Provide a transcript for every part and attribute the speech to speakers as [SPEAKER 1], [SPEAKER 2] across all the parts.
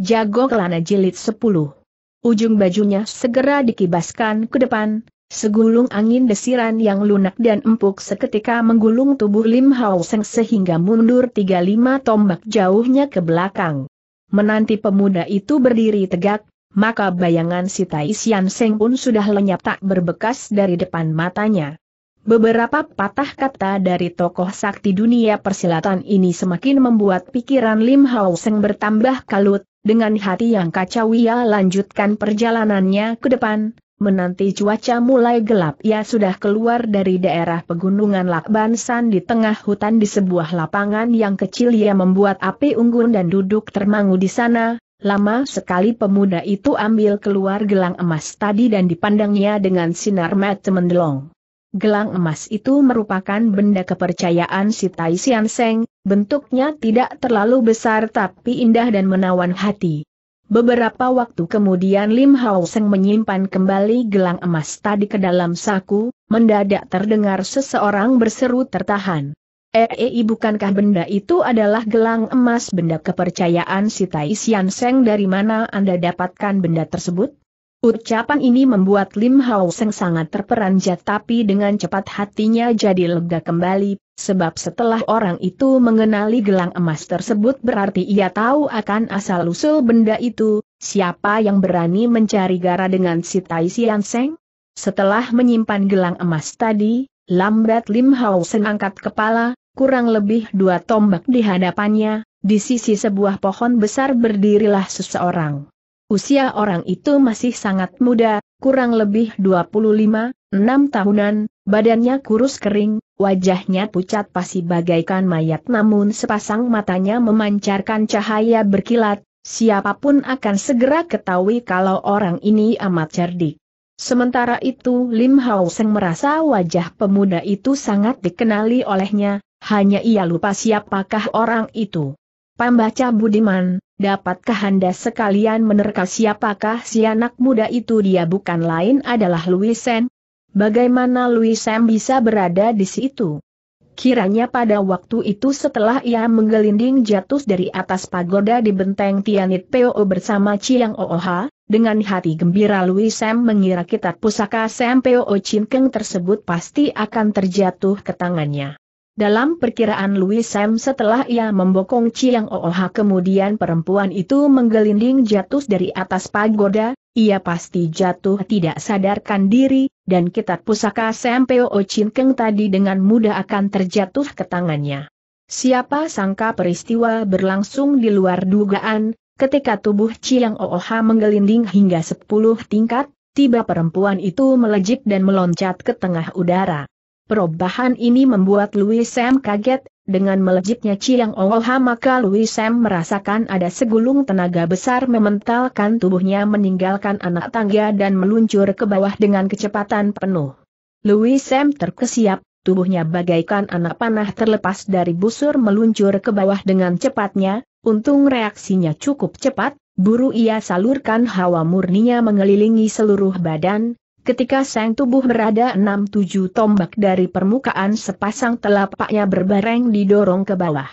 [SPEAKER 1] Jago Kelana Jilid 10. Ujung bajunya segera dikibaskan ke depan, segulung angin desiran yang lunak dan empuk seketika menggulung tubuh Lim Hao Seng sehingga mundur 35 tombak jauhnya ke belakang. Menanti pemuda itu berdiri tegak, maka bayangan si Tai Sian Seng pun sudah lenyap tak berbekas dari depan matanya. Beberapa patah kata dari tokoh sakti dunia persilatan ini semakin membuat pikiran Lim Hao Seng bertambah kalut, dengan hati yang kacau ia lanjutkan perjalanannya ke depan, menanti cuaca mulai gelap ia sudah keluar dari daerah pegunungan Lakbansan di tengah hutan di sebuah lapangan yang kecil ia membuat api unggun dan duduk termangu di sana, Lama sekali pemuda itu ambil keluar gelang emas tadi dan dipandangnya dengan sinar mata mendelong. Gelang emas itu merupakan benda kepercayaan si Tai Sian Seng, bentuknya tidak terlalu besar tapi indah dan menawan hati. Beberapa waktu kemudian Lim Hao Seng menyimpan kembali gelang emas tadi ke dalam saku, mendadak terdengar seseorang berseru tertahan. EEI eh, eh, bukankah benda itu adalah gelang emas benda kepercayaan si Tai Sian Seng dari mana Anda dapatkan benda tersebut? Ucapan ini membuat Lim Hao Seng sangat terperanjat tapi dengan cepat hatinya jadi lega kembali, sebab setelah orang itu mengenali gelang emas tersebut berarti ia tahu akan asal-usul benda itu, siapa yang berani mencari gara dengan si Tai Sian Seng? Setelah menyimpan gelang emas tadi, lambat Lim Hao Seng angkat kepala, kurang lebih dua tombak di hadapannya, di sisi sebuah pohon besar berdirilah seseorang. Usia orang itu masih sangat muda, kurang lebih 25, 6 tahunan, badannya kurus kering, wajahnya pucat pasi bagaikan mayat namun sepasang matanya memancarkan cahaya berkilat, siapapun akan segera ketahui kalau orang ini amat cerdik. Sementara itu Lim Hao Seng merasa wajah pemuda itu sangat dikenali olehnya, hanya ia lupa siapakah orang itu. Pembaca Budiman, Dapatkah Anda sekalian menerka siapakah si anak muda itu dia bukan lain adalah Louis Sen? Bagaimana Louis Sen bisa berada di situ? Kiranya pada waktu itu setelah ia menggelinding jatuh dari atas pagoda di benteng Tianit Peo bersama Chiang Ooha, dengan hati gembira Louis Sam mengira kitab pusaka Sam Peo Chin Keng tersebut pasti akan terjatuh ke tangannya. Dalam perkiraan Louis Sam setelah ia membokong Chiang Ooha kemudian perempuan itu menggelinding jatuh dari atas pagoda, ia pasti jatuh tidak sadarkan diri, dan kitab pusaka Sam Peo Chin Keng tadi dengan mudah akan terjatuh ke tangannya. Siapa sangka peristiwa berlangsung di luar dugaan, ketika tubuh Chiang Ooha menggelinding hingga 10 tingkat, tiba perempuan itu melejit dan meloncat ke tengah udara. Perubahan ini membuat Louis Sam kaget, dengan melejitnya Chiang Oha maka Louis Sam merasakan ada segulung tenaga besar mementalkan tubuhnya meninggalkan anak tangga dan meluncur ke bawah dengan kecepatan penuh. Louis Sam terkesiap, tubuhnya bagaikan anak panah terlepas dari busur meluncur ke bawah dengan cepatnya, untung reaksinya cukup cepat, buru ia salurkan hawa murninya mengelilingi seluruh badan, Ketika sang tubuh berada enam tujuh tombak dari permukaan sepasang telapaknya berbareng didorong ke bawah.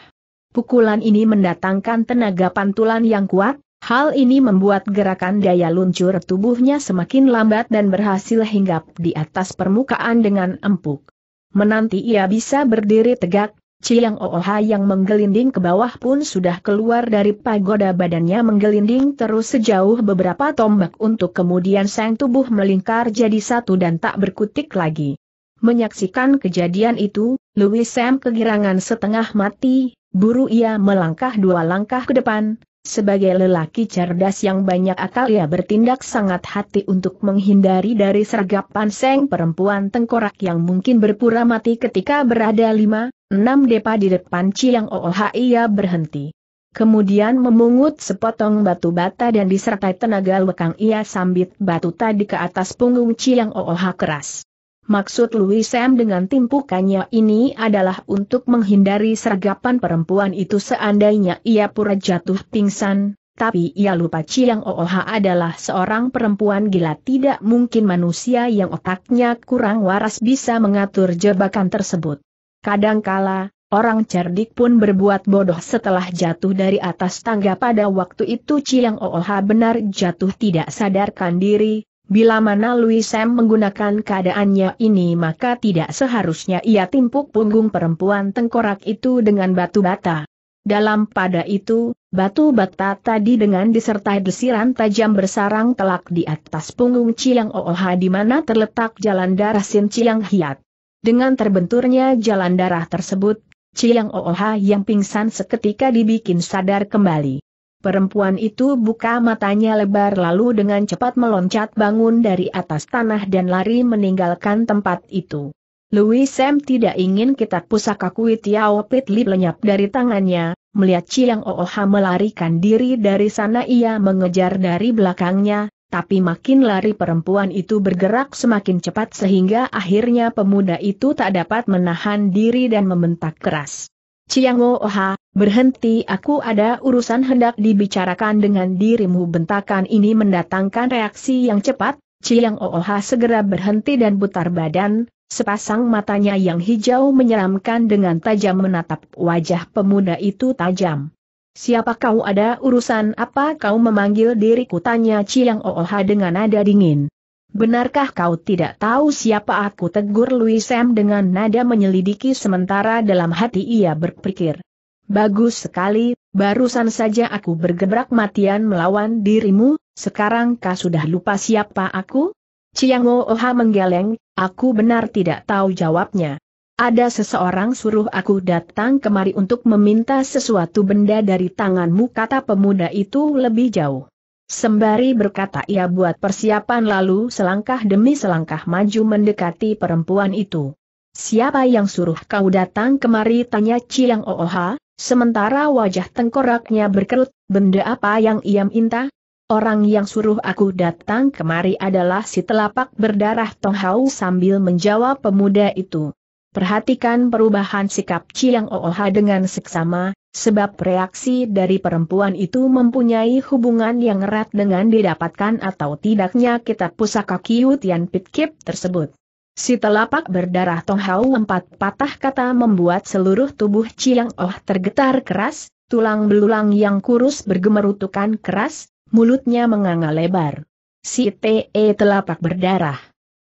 [SPEAKER 1] Pukulan ini mendatangkan tenaga pantulan yang kuat, hal ini membuat gerakan daya luncur tubuhnya semakin lambat dan berhasil hinggap di atas permukaan dengan empuk. Menanti ia bisa berdiri tegak, Ciang Ooha yang menggelinding ke bawah pun sudah keluar dari pagoda badannya menggelinding terus sejauh beberapa tombak untuk kemudian sang tubuh melingkar jadi satu dan tak berkutik lagi. Menyaksikan kejadian itu, Louis Sam kegirangan setengah mati, buru ia melangkah dua langkah ke depan, sebagai lelaki cerdas yang banyak akal ia bertindak sangat hati untuk menghindari dari sergapan seng perempuan tengkorak yang mungkin berpura mati ketika berada lima, enam depa di depan ciang Ooha ia berhenti. Kemudian memungut sepotong batu bata dan disertai tenaga lekang ia sambit batu tadi ke atas punggung ciang Ooha keras. Maksud Louis Sam dengan timpukannya ini adalah untuk menghindari sergapan perempuan itu seandainya ia pura jatuh pingsan, tapi ia lupa ciang Ooha adalah seorang perempuan gila tidak mungkin manusia yang otaknya kurang waras bisa mengatur jebakan tersebut. Kadangkala, orang cerdik pun berbuat bodoh setelah jatuh dari atas tangga pada waktu itu Chiang Ooha benar jatuh tidak sadarkan diri, bila mana Louis Sam menggunakan keadaannya ini maka tidak seharusnya ia timpuk punggung perempuan tengkorak itu dengan batu bata. Dalam pada itu, batu bata tadi dengan disertai desiran tajam bersarang telak di atas punggung Ciang Ooha di mana terletak jalan darah Sin Ciang Hiat. Dengan terbenturnya jalan darah tersebut, Ciang Ooha yang pingsan seketika dibikin sadar kembali. Perempuan itu buka matanya lebar lalu dengan cepat meloncat bangun dari atas tanah dan lari meninggalkan tempat itu. Louis Sam tidak ingin kitab pusaka Kui Tiao Pit lenyap dari tangannya, melihat Ciang Ooha melarikan diri dari sana ia mengejar dari belakangnya, tapi makin lari perempuan itu bergerak semakin cepat sehingga akhirnya pemuda itu tak dapat menahan diri dan membentak keras. Ciang Oha, berhenti aku ada urusan hendak dibicarakan dengan dirimu bentakan ini mendatangkan reaksi yang cepat, Ciang Oha segera berhenti dan putar badan, sepasang matanya yang hijau menyeramkan dengan tajam menatap wajah pemuda itu tajam. Siapa kau ada urusan apa kau memanggil diriku tanya Chiang Ooha dengan nada dingin. Benarkah kau tidak tahu siapa aku tegur Louis Sam dengan nada menyelidiki sementara dalam hati ia berpikir. Bagus sekali, barusan saja aku bergebrak matian melawan dirimu, sekarang kau sudah lupa siapa aku? Chiang Ooha menggeleng, aku benar tidak tahu jawabnya. Ada seseorang suruh aku datang kemari untuk meminta sesuatu benda dari tanganmu kata pemuda itu lebih jauh. Sembari berkata ia buat persiapan lalu selangkah demi selangkah maju mendekati perempuan itu. Siapa yang suruh kau datang kemari tanya Ciang Ooha, sementara wajah tengkoraknya berkerut, benda apa yang ia minta? Orang yang suruh aku datang kemari adalah si telapak berdarah Tong Hau sambil menjawab pemuda itu. Perhatikan perubahan sikap Chiang Ooha dengan seksama, sebab reaksi dari perempuan itu mempunyai hubungan yang erat dengan didapatkan atau tidaknya kitab pusaka Kiu Tian Pit Kip tersebut. Si telapak berdarah Tong Hau empat patah kata membuat seluruh tubuh Chiang Oh tergetar keras, tulang belulang yang kurus bergemerutukan keras, mulutnya menganga lebar. Si Te telapak berdarah.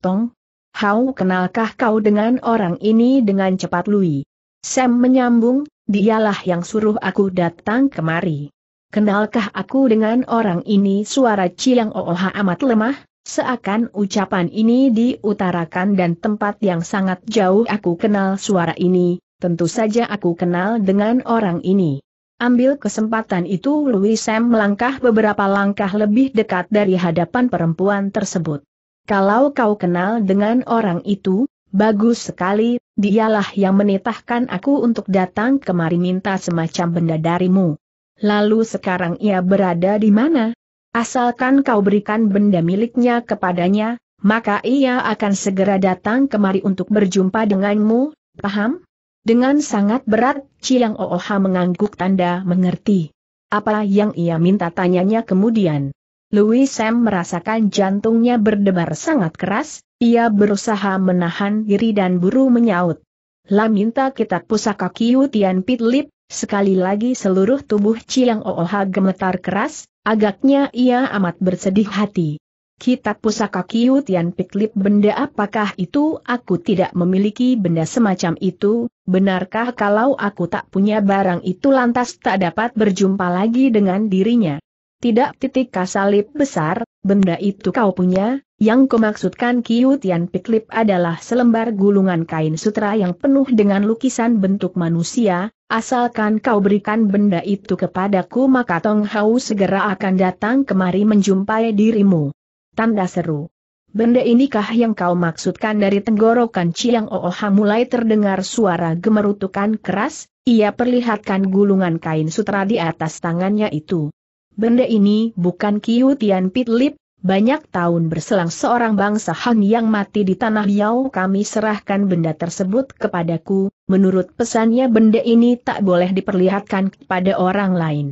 [SPEAKER 1] Tong, Hau kenalkah kau dengan orang ini dengan cepat Lui? Sam menyambung, dialah yang suruh aku datang kemari. Kenalkah aku dengan orang ini suara Chiang Ooha amat lemah, seakan ucapan ini diutarakan dan tempat yang sangat jauh aku kenal suara ini, tentu saja aku kenal dengan orang ini. Ambil kesempatan itu Louis Sam melangkah beberapa langkah lebih dekat dari hadapan perempuan tersebut. Kalau kau kenal dengan orang itu, bagus sekali, dialah yang menitahkan aku untuk datang kemari minta semacam benda darimu. Lalu sekarang ia berada di mana? Asalkan kau berikan benda miliknya kepadanya, maka ia akan segera datang kemari untuk berjumpa denganmu, paham? Dengan sangat berat, Chiang Ooha mengangguk tanda mengerti. Apa yang ia minta tanyanya kemudian? Louis Sam merasakan jantungnya berdebar sangat keras, ia berusaha menahan diri dan buru menyaut. La minta kitab pusaka Kiu Tian Pitlip, sekali lagi seluruh tubuh Chiang Ooha gemetar keras, agaknya ia amat bersedih hati. Kitab pusaka Kiu Tian Pitlip benda apakah itu aku tidak memiliki benda semacam itu, benarkah kalau aku tak punya barang itu lantas tak dapat berjumpa lagi dengan dirinya. Tidak titik kasalip besar, benda itu kau punya, yang kumaksudkan Kiu Tian Piklip adalah selembar gulungan kain sutra yang penuh dengan lukisan bentuk manusia, asalkan kau berikan benda itu kepadaku maka Tong Hau segera akan datang kemari menjumpai dirimu. Tanda seru. Benda inikah yang kau maksudkan dari tenggorokan Chiang Ooha mulai terdengar suara gemerutukan keras, ia perlihatkan gulungan kain sutra di atas tangannya itu. Benda ini bukan Kiu Tian Lip, banyak tahun berselang seorang bangsa Han yang mati di tanah Yao kami serahkan benda tersebut kepadaku, menurut pesannya benda ini tak boleh diperlihatkan kepada orang lain.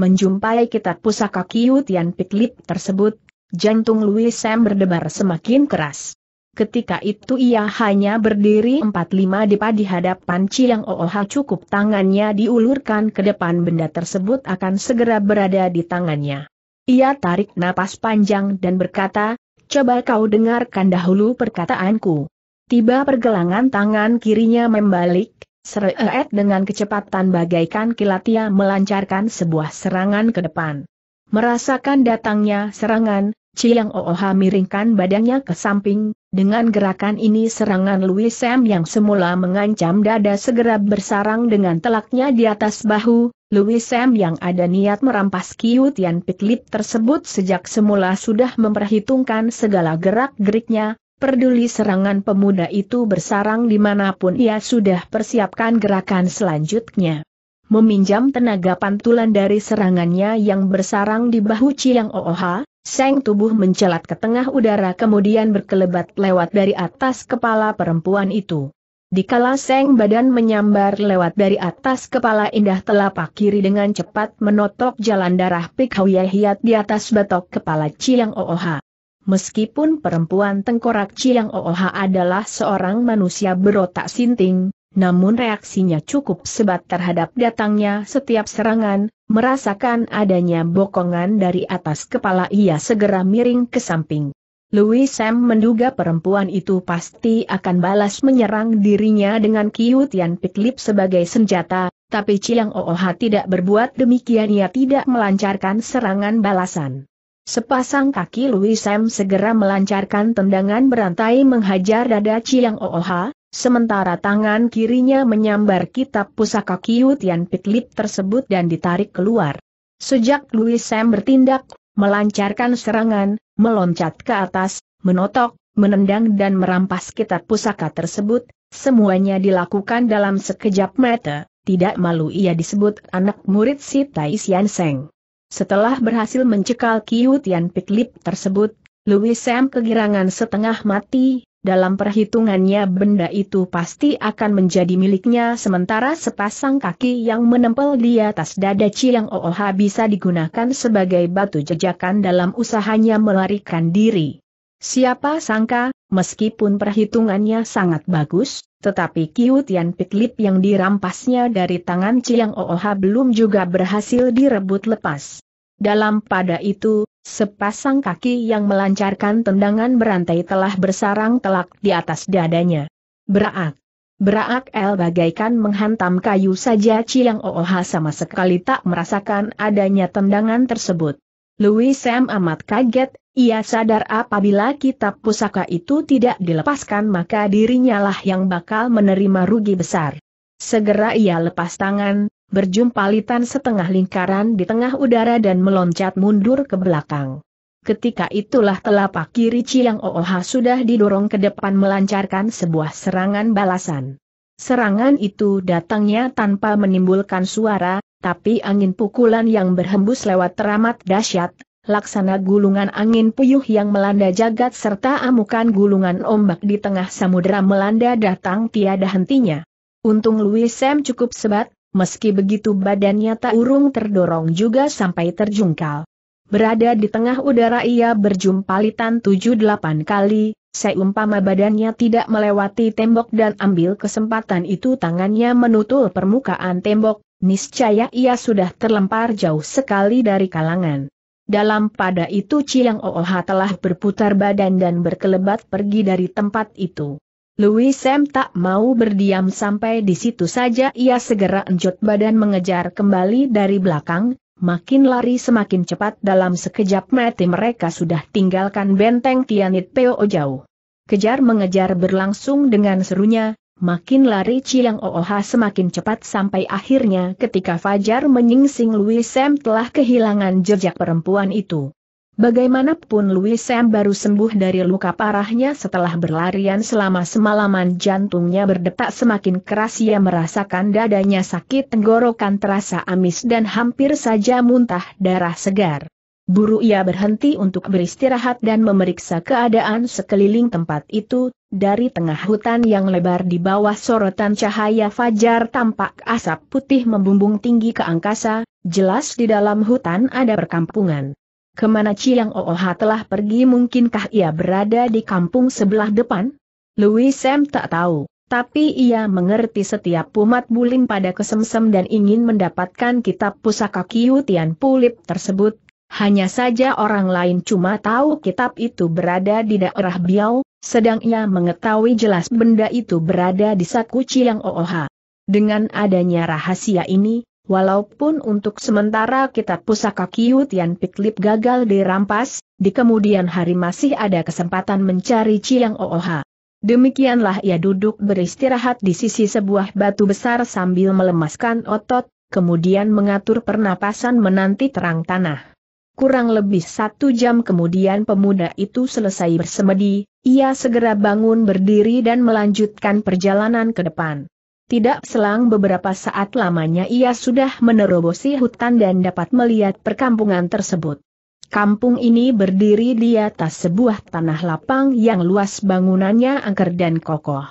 [SPEAKER 1] Menjumpai kitab pusaka Kiu Tian Lip tersebut, jantung Louis Sam berdebar semakin keras. Ketika itu ia hanya berdiri 45 depa di hadapan Ciang Ooha cukup tangannya diulurkan ke depan benda tersebut akan segera berada di tangannya. Ia tarik napas panjang dan berkata, coba kau dengarkan dahulu perkataanku. Tiba pergelangan tangan kirinya membalik, seret dengan kecepatan bagaikan kilat ia melancarkan sebuah serangan ke depan. Merasakan datangnya serangan, Ciang Ooha miringkan badannya ke samping, dengan gerakan ini serangan Louis Sam yang semula mengancam dada segera bersarang dengan telaknya di atas bahu, Louis Sam yang ada niat merampas Kiu Tian Pitlip tersebut sejak semula sudah memperhitungkan segala gerak-geriknya, Perduli serangan pemuda itu bersarang dimanapun ia sudah persiapkan gerakan selanjutnya meminjam tenaga pantulan dari serangannya yang bersarang di bahu Chiang Ooha, Seng tubuh mencelat ke tengah udara kemudian berkelebat lewat dari atas kepala perempuan itu. Dikala Seng badan menyambar lewat dari atas kepala indah telapak kiri dengan cepat menotok jalan darah Pik Hiat di atas batok kepala Chiang Ooha. Meskipun perempuan tengkorak Chiang Ooha adalah seorang manusia berotak sinting, namun reaksinya cukup sebat terhadap datangnya setiap serangan, merasakan adanya bokongan dari atas kepala ia segera miring ke samping. Louis Sam menduga perempuan itu pasti akan balas menyerang dirinya dengan Kihutian Piklip sebagai senjata, tapi Chiang Ooha tidak berbuat demikian ia tidak melancarkan serangan balasan. Sepasang kaki Louis Sam segera melancarkan tendangan berantai menghajar dada Chiang Ooha, Sementara tangan kirinya menyambar kitab pusaka Kiu Tian Pitlip tersebut dan ditarik keluar. Sejak Louis Sam bertindak, melancarkan serangan, meloncat ke atas, menotok, menendang dan merampas kitab pusaka tersebut, semuanya dilakukan dalam sekejap mata, tidak malu ia disebut anak murid si Tai Sian Seng. Setelah berhasil mencekal Kiu Tian Pitlip tersebut, Louis Sam kegirangan setengah mati, dalam perhitungannya benda itu pasti akan menjadi miliknya sementara sepasang kaki yang menempel di atas dada Chiang Ooha bisa digunakan sebagai batu jejakan dalam usahanya melarikan diri. Siapa sangka, meskipun perhitungannya sangat bagus, tetapi Kiu Tian Pitlip yang dirampasnya dari tangan Chiang Ooha belum juga berhasil direbut lepas. Dalam pada itu, Sepasang kaki yang melancarkan tendangan berantai telah bersarang telak di atas dadanya. Berak. Berak El bagaikan menghantam kayu saja Chiang Ooha sama sekali tak merasakan adanya tendangan tersebut. Louis Sam amat kaget, ia sadar apabila kitab pusaka itu tidak dilepaskan maka dirinya lah yang bakal menerima rugi besar. Segera ia lepas tangan, Berjumpa litan setengah lingkaran di tengah udara dan meloncat mundur ke belakang. Ketika itulah telapak kiri Chiang Ooha sudah didorong ke depan melancarkan sebuah serangan balasan. Serangan itu datangnya tanpa menimbulkan suara, tapi angin pukulan yang berhembus lewat teramat dahsyat, laksana gulungan angin puyuh yang melanda jagat serta amukan gulungan ombak di tengah samudera melanda datang tiada hentinya. Untung Louis Sam cukup sebat, meski begitu badannya tak urung terdorong juga sampai terjungkal. Berada di tengah udara ia berjumpa litan 7-8 kali, seumpama badannya tidak melewati tembok dan ambil kesempatan itu tangannya menutul permukaan tembok, niscaya ia sudah terlempar jauh sekali dari kalangan. Dalam pada itu Chiang Ooha telah berputar badan dan berkelebat pergi dari tempat itu. Louis Sam tak mau berdiam sampai di situ saja ia segera enjot badan mengejar kembali dari belakang, makin lari semakin cepat dalam sekejap mati mereka sudah tinggalkan benteng Tianit Peo jauh. Kejar mengejar berlangsung dengan serunya, Makin lari Chiang Ooha semakin cepat sampai akhirnya ketika Fajar menyingsing Louis Sam telah kehilangan jejak perempuan itu. Bagaimanapun Louis Sam baru sembuh dari luka parahnya setelah berlarian selama semalaman jantungnya berdetak semakin keras ia merasakan dadanya sakit tenggorokan terasa amis dan hampir saja muntah darah segar. Buru ia berhenti untuk beristirahat dan memeriksa keadaan sekeliling tempat itu, dari tengah hutan yang lebar di bawah sorotan cahaya fajar tampak asap putih membumbung tinggi ke angkasa, jelas di dalam hutan ada perkampungan. Kemana Chiang Ooha telah pergi mungkinkah ia berada di kampung sebelah depan? Louis Sam tak tahu, tapi ia mengerti setiap umat bulim pada kesemsem dan ingin mendapatkan kitab pusaka Tian Pulip tersebut. Hanya saja orang lain cuma tahu kitab itu berada di daerah Biao, sedang ia mengetahui jelas benda itu berada di saku Chiang Ooha. Dengan adanya rahasia ini, Walaupun untuk sementara kitab pusaka Kiu Tian Piklip gagal dirampas, di kemudian hari masih ada kesempatan mencari Chiang Ooha. Demikianlah ia duduk beristirahat di sisi sebuah batu besar sambil melemaskan otot, kemudian mengatur pernapasan menanti terang tanah. Kurang lebih satu jam kemudian pemuda itu selesai bersemedi, ia segera bangun berdiri dan melanjutkan perjalanan ke depan. Tidak selang beberapa saat lamanya ia sudah menerobosi hutan dan dapat melihat perkampungan tersebut. Kampung ini berdiri di atas sebuah tanah lapang yang luas bangunannya angker dan kokoh.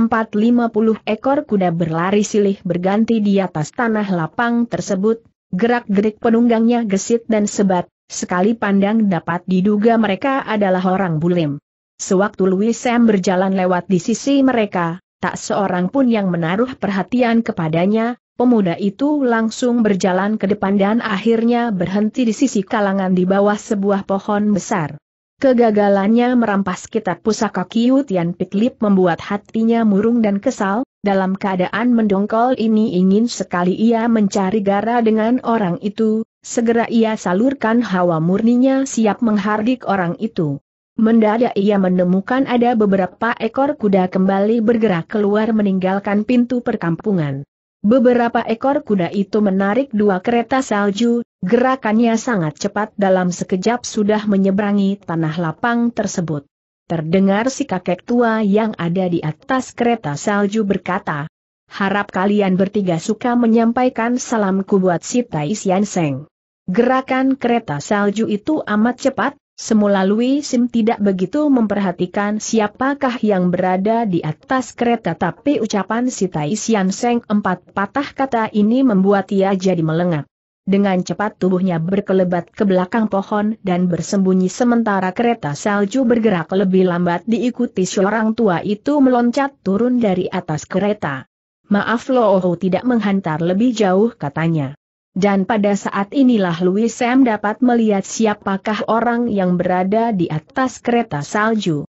[SPEAKER 1] Empat lima puluh ekor kuda berlari silih berganti di atas tanah lapang tersebut, gerak-gerik penunggangnya gesit dan sebat, sekali pandang dapat diduga mereka adalah orang bulim. Sewaktu Louis Sam berjalan lewat di sisi mereka, tak seorang pun yang menaruh perhatian kepadanya, pemuda itu langsung berjalan ke depan dan akhirnya berhenti di sisi kalangan di bawah sebuah pohon besar. Kegagalannya merampas kitab pusaka Kiu Tian Piklip membuat hatinya murung dan kesal, dalam keadaan mendongkol ini ingin sekali ia mencari gara dengan orang itu, segera ia salurkan hawa murninya siap menghardik orang itu. Mendadak ia menemukan ada beberapa ekor kuda kembali bergerak keluar meninggalkan pintu perkampungan. Beberapa ekor kuda itu menarik dua kereta salju, gerakannya sangat cepat dalam sekejap sudah menyeberangi tanah lapang tersebut. Terdengar si kakek tua yang ada di atas kereta salju berkata, Harap kalian bertiga suka menyampaikan salamku buat si Tai Sian Seng. Gerakan kereta salju itu amat cepat, Semula Lui Sim tidak begitu memperhatikan siapakah yang berada di atas kereta tapi ucapan si Tai Sian Seng empat patah kata ini membuat ia jadi melengak. Dengan cepat tubuhnya berkelebat ke belakang pohon dan bersembunyi sementara kereta salju bergerak lebih lambat diikuti seorang tua itu meloncat turun dari atas kereta. Maaf Oho tidak menghantar lebih jauh katanya. Dan pada saat inilah Louis Sam dapat melihat siapakah orang yang berada di atas kereta salju.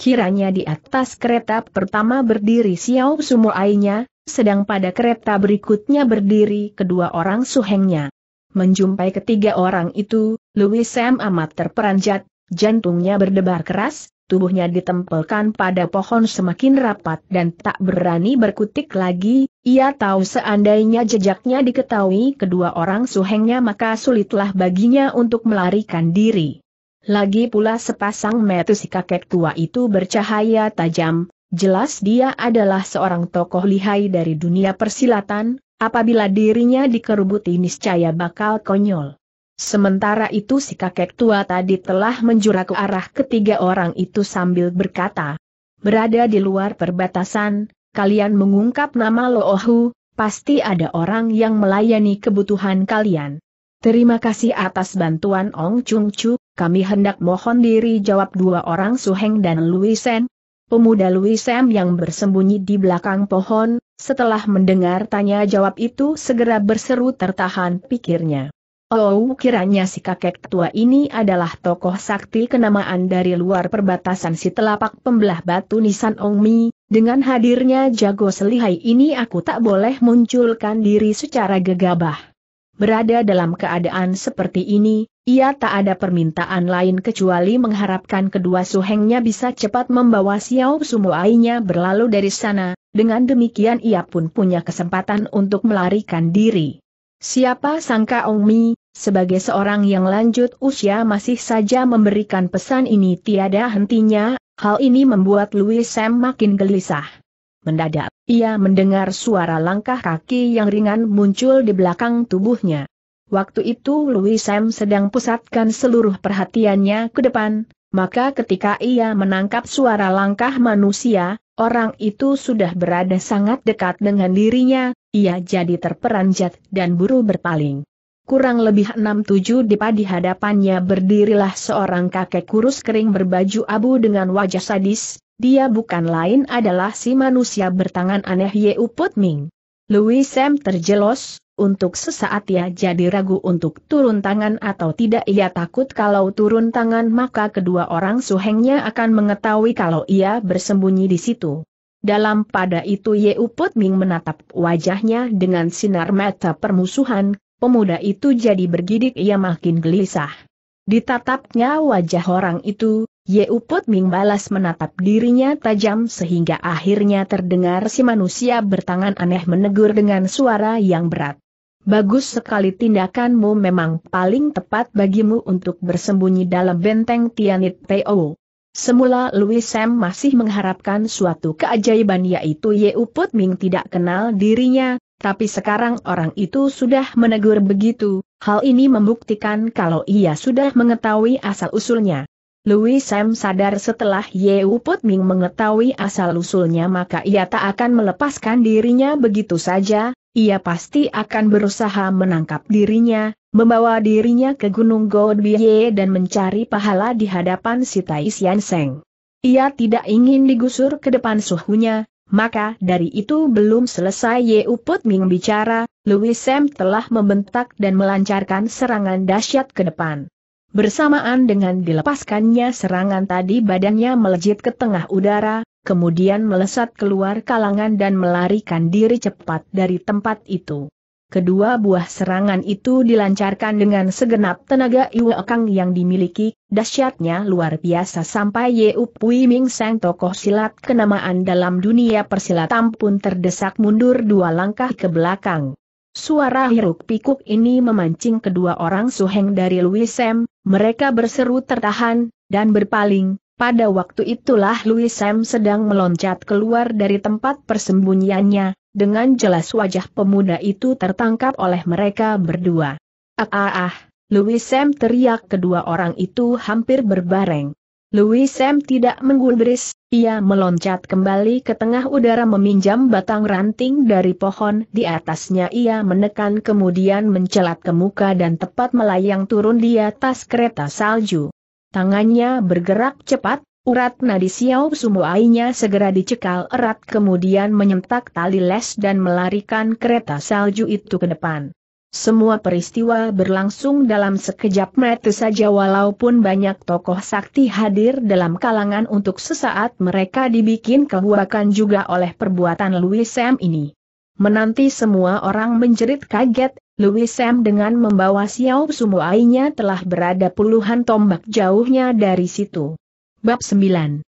[SPEAKER 1] Kiranya di atas kereta pertama berdiri Xiao Sumuainya, sedang pada kereta berikutnya berdiri kedua orang suhengnya. Menjumpai ketiga orang itu, Louis Sam amat terperanjat, jantungnya berdebar keras, tubuhnya ditempelkan pada pohon semakin rapat dan tak berani berkutik lagi, ia tahu seandainya jejaknya diketahui kedua orang suhengnya maka sulitlah baginya untuk melarikan diri. Lagi pula sepasang metu si kakek tua itu bercahaya tajam, jelas dia adalah seorang tokoh lihai dari dunia persilatan, apabila dirinya dikerubuti niscaya bakal konyol. Sementara itu si kakek tua tadi telah menjura ke arah ketiga orang itu sambil berkata, Berada di luar perbatasan, kalian mengungkap nama Loohu, pasti ada orang yang melayani kebutuhan kalian. Terima kasih atas bantuan Ong Chung Chu, kami hendak mohon diri jawab dua orang Suheng dan Luisen. Pemuda Louisen yang bersembunyi di belakang pohon, setelah mendengar tanya jawab itu segera berseru tertahan pikirnya. Oh kiranya si kakek tua ini adalah tokoh sakti kenamaan dari luar perbatasan si telapak pembelah batu nisan Ong Mi, dengan hadirnya jago selihai ini aku tak boleh munculkan diri secara gegabah. Berada dalam keadaan seperti ini, ia tak ada permintaan lain kecuali mengharapkan kedua suhengnya bisa cepat membawa Xiao Sumuainya berlalu dari sana, dengan demikian ia pun punya kesempatan untuk melarikan diri. Siapa sangka Ong Mi, sebagai seorang yang lanjut usia masih saja memberikan pesan ini tiada hentinya, hal ini membuat Louis Sam makin gelisah. Mendadak, ia mendengar suara langkah kaki yang ringan muncul di belakang tubuhnya. Waktu itu Louis Sam sedang pusatkan seluruh perhatiannya ke depan, maka ketika ia menangkap suara langkah manusia, orang itu sudah berada sangat dekat dengan dirinya, ia jadi terperanjat dan buru berpaling. Kurang lebih enam tujuh di hadapannya berdirilah seorang kakek kurus kering berbaju abu dengan wajah sadis, dia bukan lain adalah si manusia bertangan aneh Yeu Uput Ming. Louis Sam terjelos, untuk sesaat ia jadi ragu untuk turun tangan atau tidak ia takut kalau turun tangan maka kedua orang suhengnya akan mengetahui kalau ia bersembunyi di situ. Dalam pada itu Yeu Uput Ming menatap wajahnya dengan sinar mata permusuhan, Pemuda itu jadi bergidik ia makin gelisah. Ditatapnya wajah orang itu, Yeuput Ming balas menatap dirinya tajam sehingga akhirnya terdengar si manusia bertangan aneh menegur dengan suara yang berat. Bagus sekali tindakanmu memang paling tepat bagimu untuk bersembunyi dalam benteng Tianit Po. Semula Louis Sam masih mengharapkan suatu keajaiban yaitu Yeuput Ming tidak kenal dirinya, tapi sekarang orang itu sudah menegur begitu, hal ini membuktikan kalau ia sudah mengetahui asal-usulnya. Louis Sam sadar setelah Yeu Put Ming mengetahui asal-usulnya maka ia tak akan melepaskan dirinya begitu saja, ia pasti akan berusaha menangkap dirinya, membawa dirinya ke Gunung Godbye dan mencari pahala di hadapan si Tai Sian Seng. Ia tidak ingin digusur ke depan suhunya, maka dari itu belum selesai Ye Uput Ming bicara, Louis Sam telah membentak dan melancarkan serangan dahsyat ke depan. Bersamaan dengan dilepaskannya serangan tadi badannya melejit ke tengah udara, kemudian melesat keluar kalangan dan melarikan diri cepat dari tempat itu. Kedua buah serangan itu dilancarkan dengan segenap tenaga Iwakang yang dimiliki, dahsyatnya luar biasa sampai Yeu Pui Ming Seng tokoh silat kenamaan dalam dunia persilatan pun terdesak mundur dua langkah ke belakang. Suara hiruk pikuk ini memancing kedua orang suheng dari Louis Sam, mereka berseru tertahan, dan berpaling, pada waktu itulah Louis Sam sedang meloncat keluar dari tempat persembunyiannya, dengan jelas wajah pemuda itu tertangkap oleh mereka berdua. Ah ah ah, Louis Sam teriak kedua orang itu hampir berbareng. Louis Sam tidak menggulbris, ia meloncat kembali ke tengah udara meminjam batang ranting dari pohon di atasnya ia menekan kemudian mencelat ke muka dan tepat melayang turun di atas kereta salju. Tangannya bergerak cepat, urat nadi Xiao Sumuainya segera dicekal erat kemudian menyentak tali les dan melarikan kereta salju itu ke depan. Semua peristiwa berlangsung dalam sekejap mata saja walaupun banyak tokoh sakti hadir dalam kalangan untuk sesaat mereka dibikin kehuakan juga oleh perbuatan Louis Sam ini. Menanti semua orang menjerit kaget, Louis Sam dengan membawa Xiao Sumuainya telah berada puluhan tombak jauhnya dari situ. Bab 9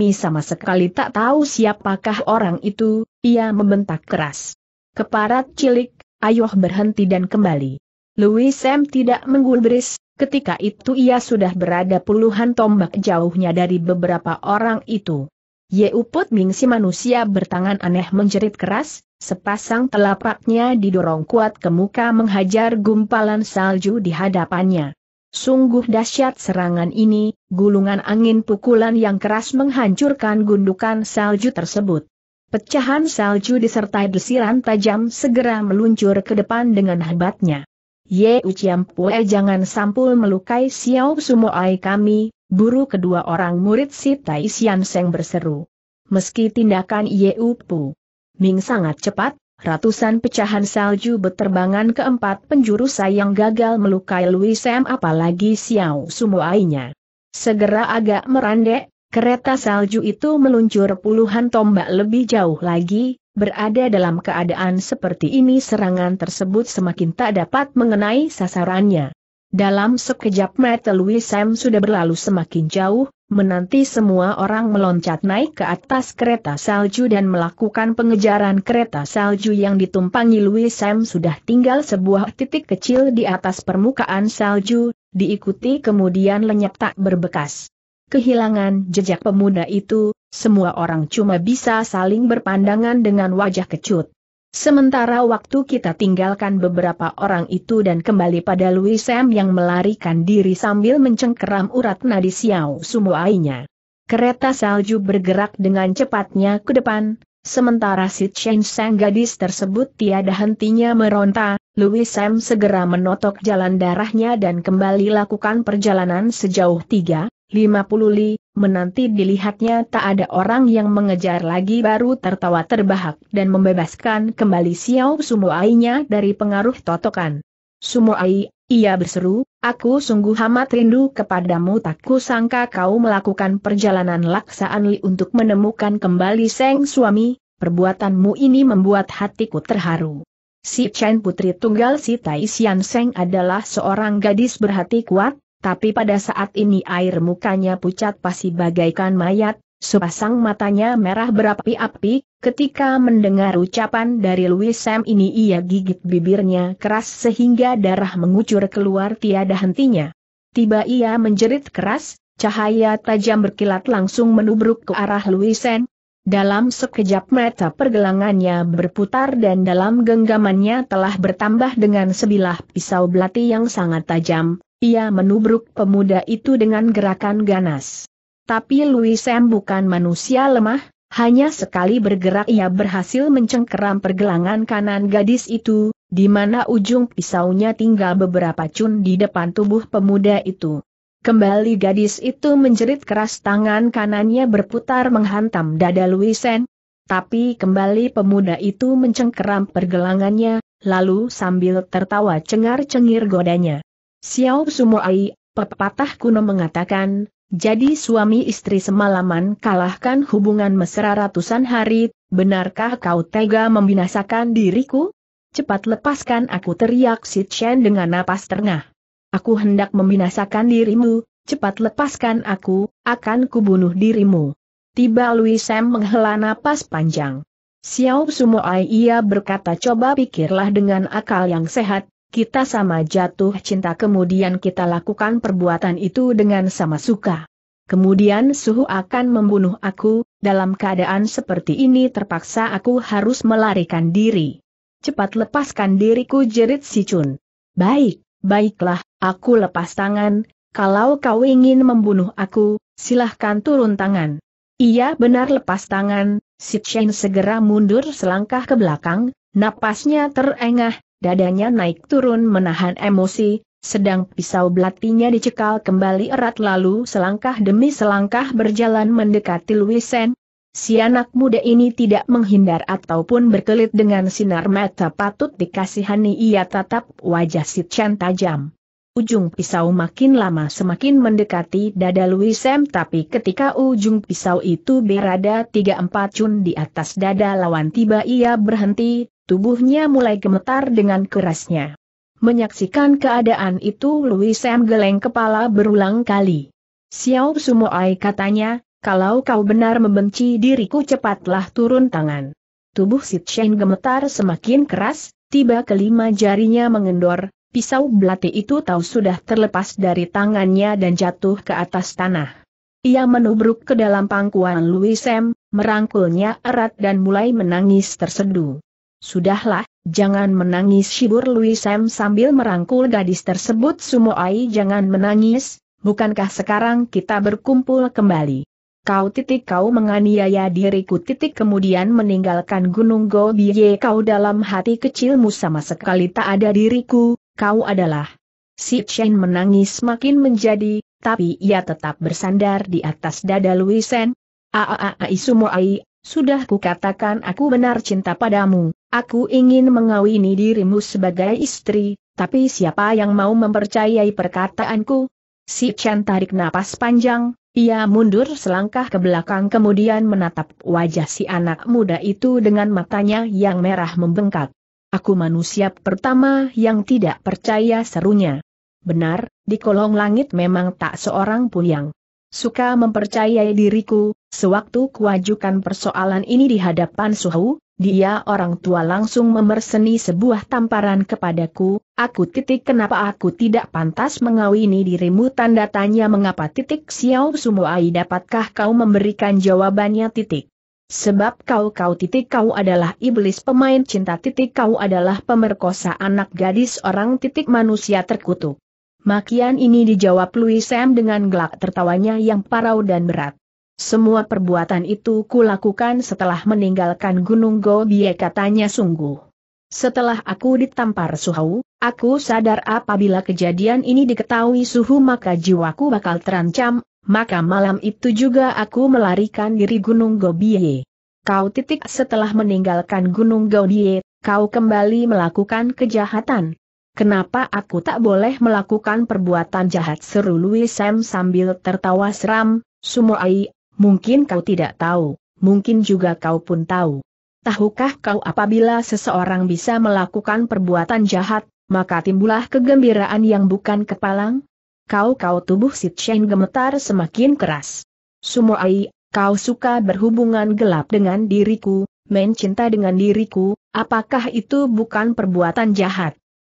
[SPEAKER 1] Mi sama sekali tak tahu siapakah orang itu, ia membentak keras. Keparat cilik, ayoh berhenti dan kembali. Louis Sam tidak menggulbris, ketika itu ia sudah berada puluhan tombak jauhnya dari beberapa orang itu. Yeuput Mingsi manusia bertangan aneh menjerit keras, Sepasang telapaknya didorong kuat ke muka menghajar gumpalan salju di hadapannya. Sungguh dahsyat serangan ini, gulungan angin pukulan yang keras menghancurkan gundukan salju tersebut. Pecahan salju disertai desiran tajam segera meluncur ke depan dengan hebatnya. Ye Uciam Pue jangan sampul melukai Xiao Sumo Ai kami, buru kedua orang murid si Tai Sian Seng berseru. Meski tindakan Ye Upu Ming sangat cepat, ratusan pecahan salju berterbangan ke empat penjuru sayang gagal melukai Louis Sam apalagi Xiao Sumuainya. Segera agak merandek, kereta salju itu meluncur puluhan tombak lebih jauh lagi, berada dalam keadaan seperti ini serangan tersebut semakin tak dapat mengenai sasarannya. Dalam sekejap mata Louis Sam sudah berlalu semakin jauh, menanti semua orang meloncat naik ke atas kereta salju dan melakukan pengejaran kereta salju yang ditumpangi Louis Sam sudah tinggal sebuah titik kecil di atas permukaan salju, diikuti kemudian lenyap tak berbekas. Kehilangan jejak pemuda itu, semua orang cuma bisa saling berpandangan dengan wajah kecut. Sementara waktu kita tinggalkan beberapa orang itu dan kembali pada Louis Sam yang melarikan diri sambil mencengkeram urat nadi Xiao Sumuainya. Kereta salju bergerak dengan cepatnya ke depan, sementara si Chen Sang gadis tersebut tiada hentinya meronta, Louis Sam segera menotok jalan darahnya dan kembali lakukan perjalanan sejauh tiga 50 li, menanti dilihatnya tak ada orang yang mengejar lagi baru tertawa terbahak dan membebaskan kembali Xiao Sumoainya dari pengaruh totokan. Sumoai, ia berseru, aku sungguh amat rindu kepadamu tak kusangka kau melakukan perjalanan laksaan li untuk menemukan kembali Seng suami, perbuatanmu ini membuat hatiku terharu. Si Chen Putri Tunggal si Tai Sian Seng adalah seorang gadis berhati kuat, tapi pada saat ini air mukanya pucat pasti bagaikan mayat, sepasang matanya merah berapi-api, ketika mendengar ucapan dari Louis Sam ini ia gigit bibirnya keras sehingga darah mengucur keluar tiada hentinya. Tiba ia menjerit keras, cahaya tajam berkilat langsung menubruk ke arah Louis Sam, dalam sekejap mata pergelangannya berputar dan dalam genggamannya telah bertambah dengan sebilah pisau belati yang sangat tajam, ia menubruk pemuda itu dengan gerakan ganas. Tapi Louis bukan manusia lemah, hanya sekali bergerak ia berhasil mencengkeram pergelangan kanan gadis itu, di mana ujung pisaunya tinggal beberapa cun di depan tubuh pemuda itu. Kembali gadis itu menjerit keras tangan kanannya berputar menghantam dada Luisen. tapi kembali pemuda itu mencengkeram pergelangannya, lalu sambil tertawa cengar-cengir godanya. Xiao Sumuai, pepatah kuno mengatakan, jadi suami istri semalaman kalahkan hubungan mesra ratusan hari, benarkah kau tega membinasakan diriku? Cepat lepaskan aku teriak si Chen dengan napas terengah. Aku hendak membinasakan dirimu, cepat lepaskan aku, akan kubunuh dirimu. Tiba Louis Sam menghela napas panjang. Xiao Sumoai ia berkata coba pikirlah dengan akal yang sehat, kita sama jatuh cinta kemudian kita lakukan perbuatan itu dengan sama suka. Kemudian suhu akan membunuh aku, dalam keadaan seperti ini terpaksa aku harus melarikan diri. Cepat lepaskan diriku jerit si Chun. Baik, baiklah, aku lepas tangan, kalau kau ingin membunuh aku, silahkan turun tangan. Iya benar lepas tangan, si Chen segera mundur selangkah ke belakang, napasnya terengah, dadanya naik turun menahan emosi, sedang pisau belatinya dicekal kembali erat lalu selangkah demi selangkah berjalan mendekati Luisen. Si anak muda ini tidak menghindar ataupun berkelit dengan sinar mata patut dikasihani ia tatap wajah si Chan tajam. Ujung pisau makin lama semakin mendekati dada Luisem tapi ketika ujung pisau itu berada 3-4 cun di atas dada lawan tiba ia berhenti, Tubuhnya mulai gemetar dengan kerasnya. Menyaksikan keadaan itu Louis Sam geleng kepala berulang kali. Xiao Sumoai katanya, kalau kau benar membenci diriku cepatlah turun tangan. Tubuh Sit Shen gemetar semakin keras, tiba kelima jarinya mengendor, pisau belati itu tahu sudah terlepas dari tangannya dan jatuh ke atas tanah. Ia menubruk ke dalam pangkuan Louis Sam, merangkulnya erat dan mulai menangis terseduh. Sudahlah, jangan menangis Shibur Louis Sam sambil merangkul gadis tersebut Sumoai jangan menangis, bukankah sekarang kita berkumpul kembali. Kau titik kau menganiaya diriku titik kemudian meninggalkan gunung Gobiye kau dalam hati kecilmu sama sekali tak ada diriku, kau adalah. Si Chen menangis makin menjadi, tapi ia tetap bersandar di atas dada Louisen. Aaai Sumoai. Sudah kukatakan aku benar cinta padamu, aku ingin mengawini dirimu sebagai istri, tapi siapa yang mau mempercayai perkataanku? Si Chen tarik napas panjang, ia mundur selangkah ke belakang kemudian menatap wajah si anak muda itu dengan matanya yang merah membengkak. Aku manusia pertama yang tidak percaya serunya. Benar, di kolong langit memang tak seorang pun yang suka mempercayai diriku, sewaktu kuajukan persoalan ini di hadapan Suhu, dia orang tua langsung memerseni sebuah tamparan kepadaku, aku titik kenapa aku tidak pantas mengawini dirimu tanda tanya mengapa titik Xiao Sumoai dapatkah kau memberikan jawabannya titik. Sebab kau kau titik kau adalah iblis pemain cinta titik kau adalah pemerkosa anak gadis orang titik manusia terkutuk. Makian ini dijawab Louis Sam dengan gelak tertawanya yang parau dan berat. Semua perbuatan itu kulakukan setelah meninggalkan Gunung Gobie katanya sungguh. Setelah aku ditampar Suhu, aku sadar apabila kejadian ini diketahui Suhu maka jiwaku bakal terancam, maka malam itu juga aku melarikan diri Gunung Gobie. Kau titik setelah meninggalkan Gunung Gobie, kau kembali melakukan kejahatan, Kenapa aku tak boleh melakukan perbuatan jahat seru Louis Sam sambil tertawa seram, Sumoai, mungkin kau tidak tahu, mungkin juga kau pun tahu. Tahukah kau apabila seseorang bisa melakukan perbuatan jahat, maka timbulah kegembiraan yang bukan kepalang? Kau-kau tubuh si Chen gemetar semakin keras. Sumoai, kau suka berhubungan gelap dengan diriku, mencinta dengan diriku, apakah itu bukan perbuatan jahat?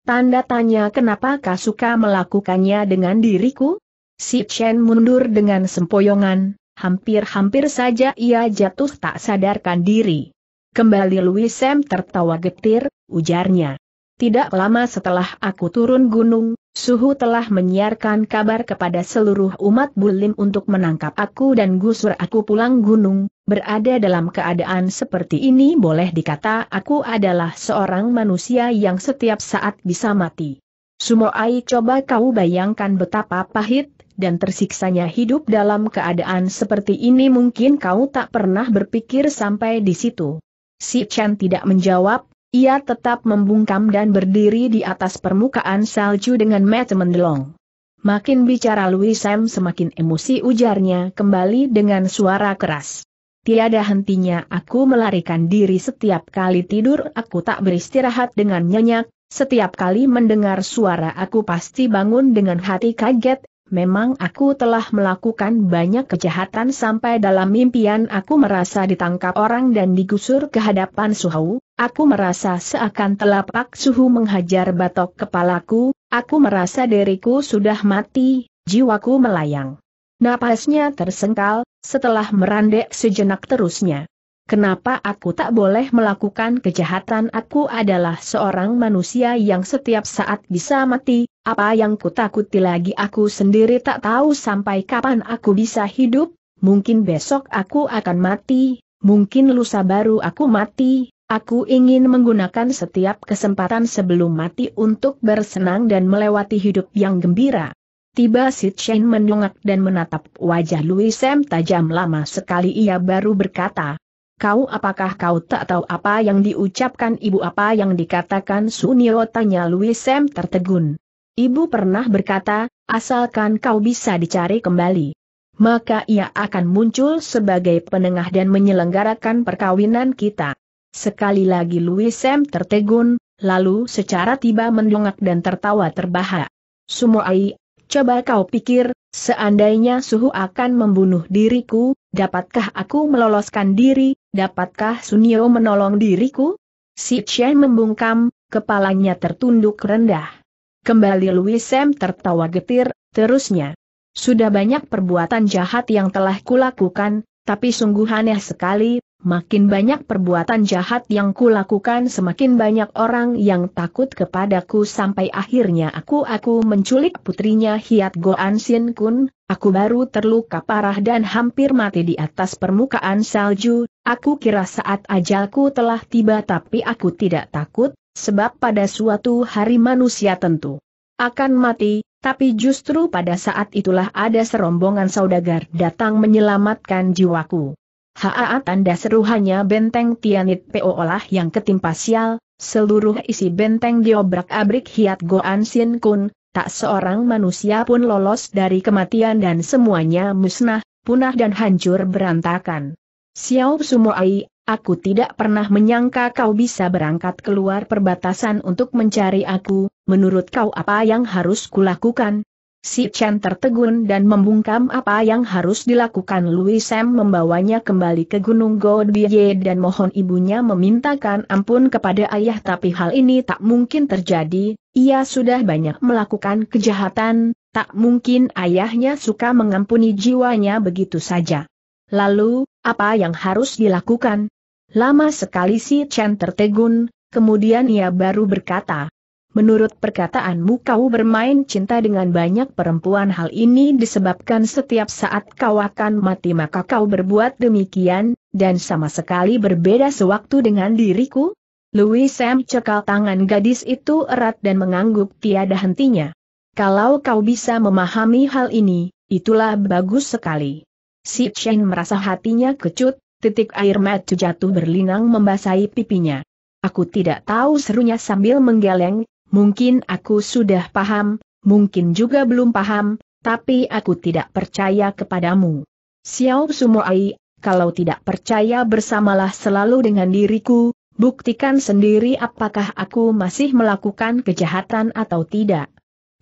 [SPEAKER 1] Tanda tanya kenapa suka melakukannya dengan diriku? Si Chen mundur dengan sempoyongan, hampir-hampir saja ia jatuh tak sadarkan diri. Kembali Louis Sam tertawa getir, ujarnya. Tidak lama setelah aku turun gunung, Suhu telah menyiarkan kabar kepada seluruh umat Bulim untuk menangkap aku dan gusur aku pulang gunung, berada dalam keadaan seperti ini boleh dikata aku adalah seorang manusia yang setiap saat bisa mati. Sumoai coba kau bayangkan betapa pahit, dan tersiksanya hidup dalam keadaan seperti ini mungkin kau tak pernah berpikir sampai di situ. Si Chen tidak menjawab, ia tetap membungkam dan berdiri di atas permukaan salju dengan mata mendelong. Makin bicara Louis Sam semakin emosi ujarnya kembali dengan suara keras. Tiada hentinya aku melarikan diri setiap kali tidur aku tak beristirahat dengan nyenyak, setiap kali mendengar suara aku pasti bangun dengan hati kaget, memang aku telah melakukan banyak kejahatan sampai dalam mimpian aku merasa ditangkap orang dan digusur ke hadapan suhu, Aku merasa seakan telapak suhu menghajar batok kepalaku, aku merasa diriku sudah mati, jiwaku melayang. Napasnya tersengkal, setelah merandek sejenak terusnya. Kenapa aku tak boleh melakukan kejahatan? Aku adalah seorang manusia yang setiap saat bisa mati. Apa yang ku takuti lagi? Aku sendiri tak tahu sampai kapan aku bisa hidup. Mungkin besok aku akan mati, mungkin lusa baru aku mati, Aku ingin menggunakan setiap kesempatan sebelum mati untuk bersenang dan melewati hidup yang gembira. Tiba si Chen mendongak dan menatap wajah Louis Sam tajam lama sekali ia baru berkata, Kau apakah kau tak tahu apa yang diucapkan ibu apa yang dikatakan Sunio tanya Louis Sam tertegun. Ibu pernah berkata, asalkan kau bisa dicari kembali maka ia akan muncul sebagai penengah dan menyelenggarakan perkawinan kita. Sekali lagi Louis Sam tertegun, lalu secara tiba mendongak dan tertawa terbahak. Sumoai, coba kau pikir, seandainya suhu akan membunuh diriku, dapatkah aku meloloskan diri, dapatkah Sunio menolong diriku? Si Chen membungkam, kepalanya tertunduk rendah. Kembali Louis Sam tertawa getir, terusnya. Sudah banyak perbuatan jahat yang telah kulakukan, tapi sungguh aneh sekali, Makin banyak perbuatan jahat yang kulakukan semakin banyak orang yang takut kepadaku sampai akhirnya aku-aku menculik putrinya Hiat Goan Sin Kun, aku baru terluka parah dan hampir mati di atas permukaan salju, aku kira saat ajalku telah tiba tapi aku tidak takut, sebab pada suatu hari manusia tentu akan mati, tapi justru pada saat itulah ada serombongan saudagar datang menyelamatkan jiwaku. Haa tanda seruhannya benteng Tianit Po olah yang ketimpa sial, seluruh isi benteng diobrak-abrik hiat Goan Sin Kun, tak seorang manusia pun lolos dari kematian dan semuanya musnah, punah dan hancur berantakan. Xiao Sumoai, aku tidak pernah menyangka kau bisa berangkat keluar perbatasan untuk mencari aku, menurut kau apa yang harus kulakukan? Si Chen tertegun dan membungkam apa yang harus dilakukan Louis Sam membawanya kembali ke Gunung Godbye dan mohon ibunya memintakan ampun kepada ayah tapi hal ini tak mungkin terjadi, ia sudah banyak melakukan kejahatan, tak mungkin ayahnya suka mengampuni jiwanya begitu saja. Lalu, apa yang harus dilakukan? Lama sekali si Chen tertegun, kemudian ia baru berkata, Menurut perkataanmu kau bermain cinta dengan banyak perempuan hal ini disebabkan setiap saat kau akan mati maka kau berbuat demikian, dan sama sekali berbeda sewaktu dengan diriku? Louis Sam cekal tangan gadis itu erat dan mengangguk tiada hentinya. Kalau kau bisa memahami hal ini, itulah bagus sekali. Si Chen merasa hatinya kecut, titik air mata jatuh berlinang membasahi pipinya. Aku tidak tahu serunya sambil menggeleng, Mungkin aku sudah paham, mungkin juga belum paham, tapi aku tidak percaya kepadamu. Xiao Sumoai, kalau tidak percaya bersamalah selalu dengan diriku, buktikan sendiri apakah aku masih melakukan kejahatan atau tidak.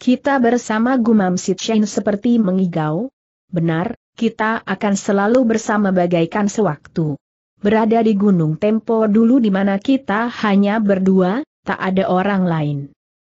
[SPEAKER 1] Kita bersama gumam Sitchen seperti mengigau. Benar, kita akan selalu bersama bagaikan sewaktu. Berada di Gunung Tempo dulu di mana kita hanya berdua, tak ada orang lain.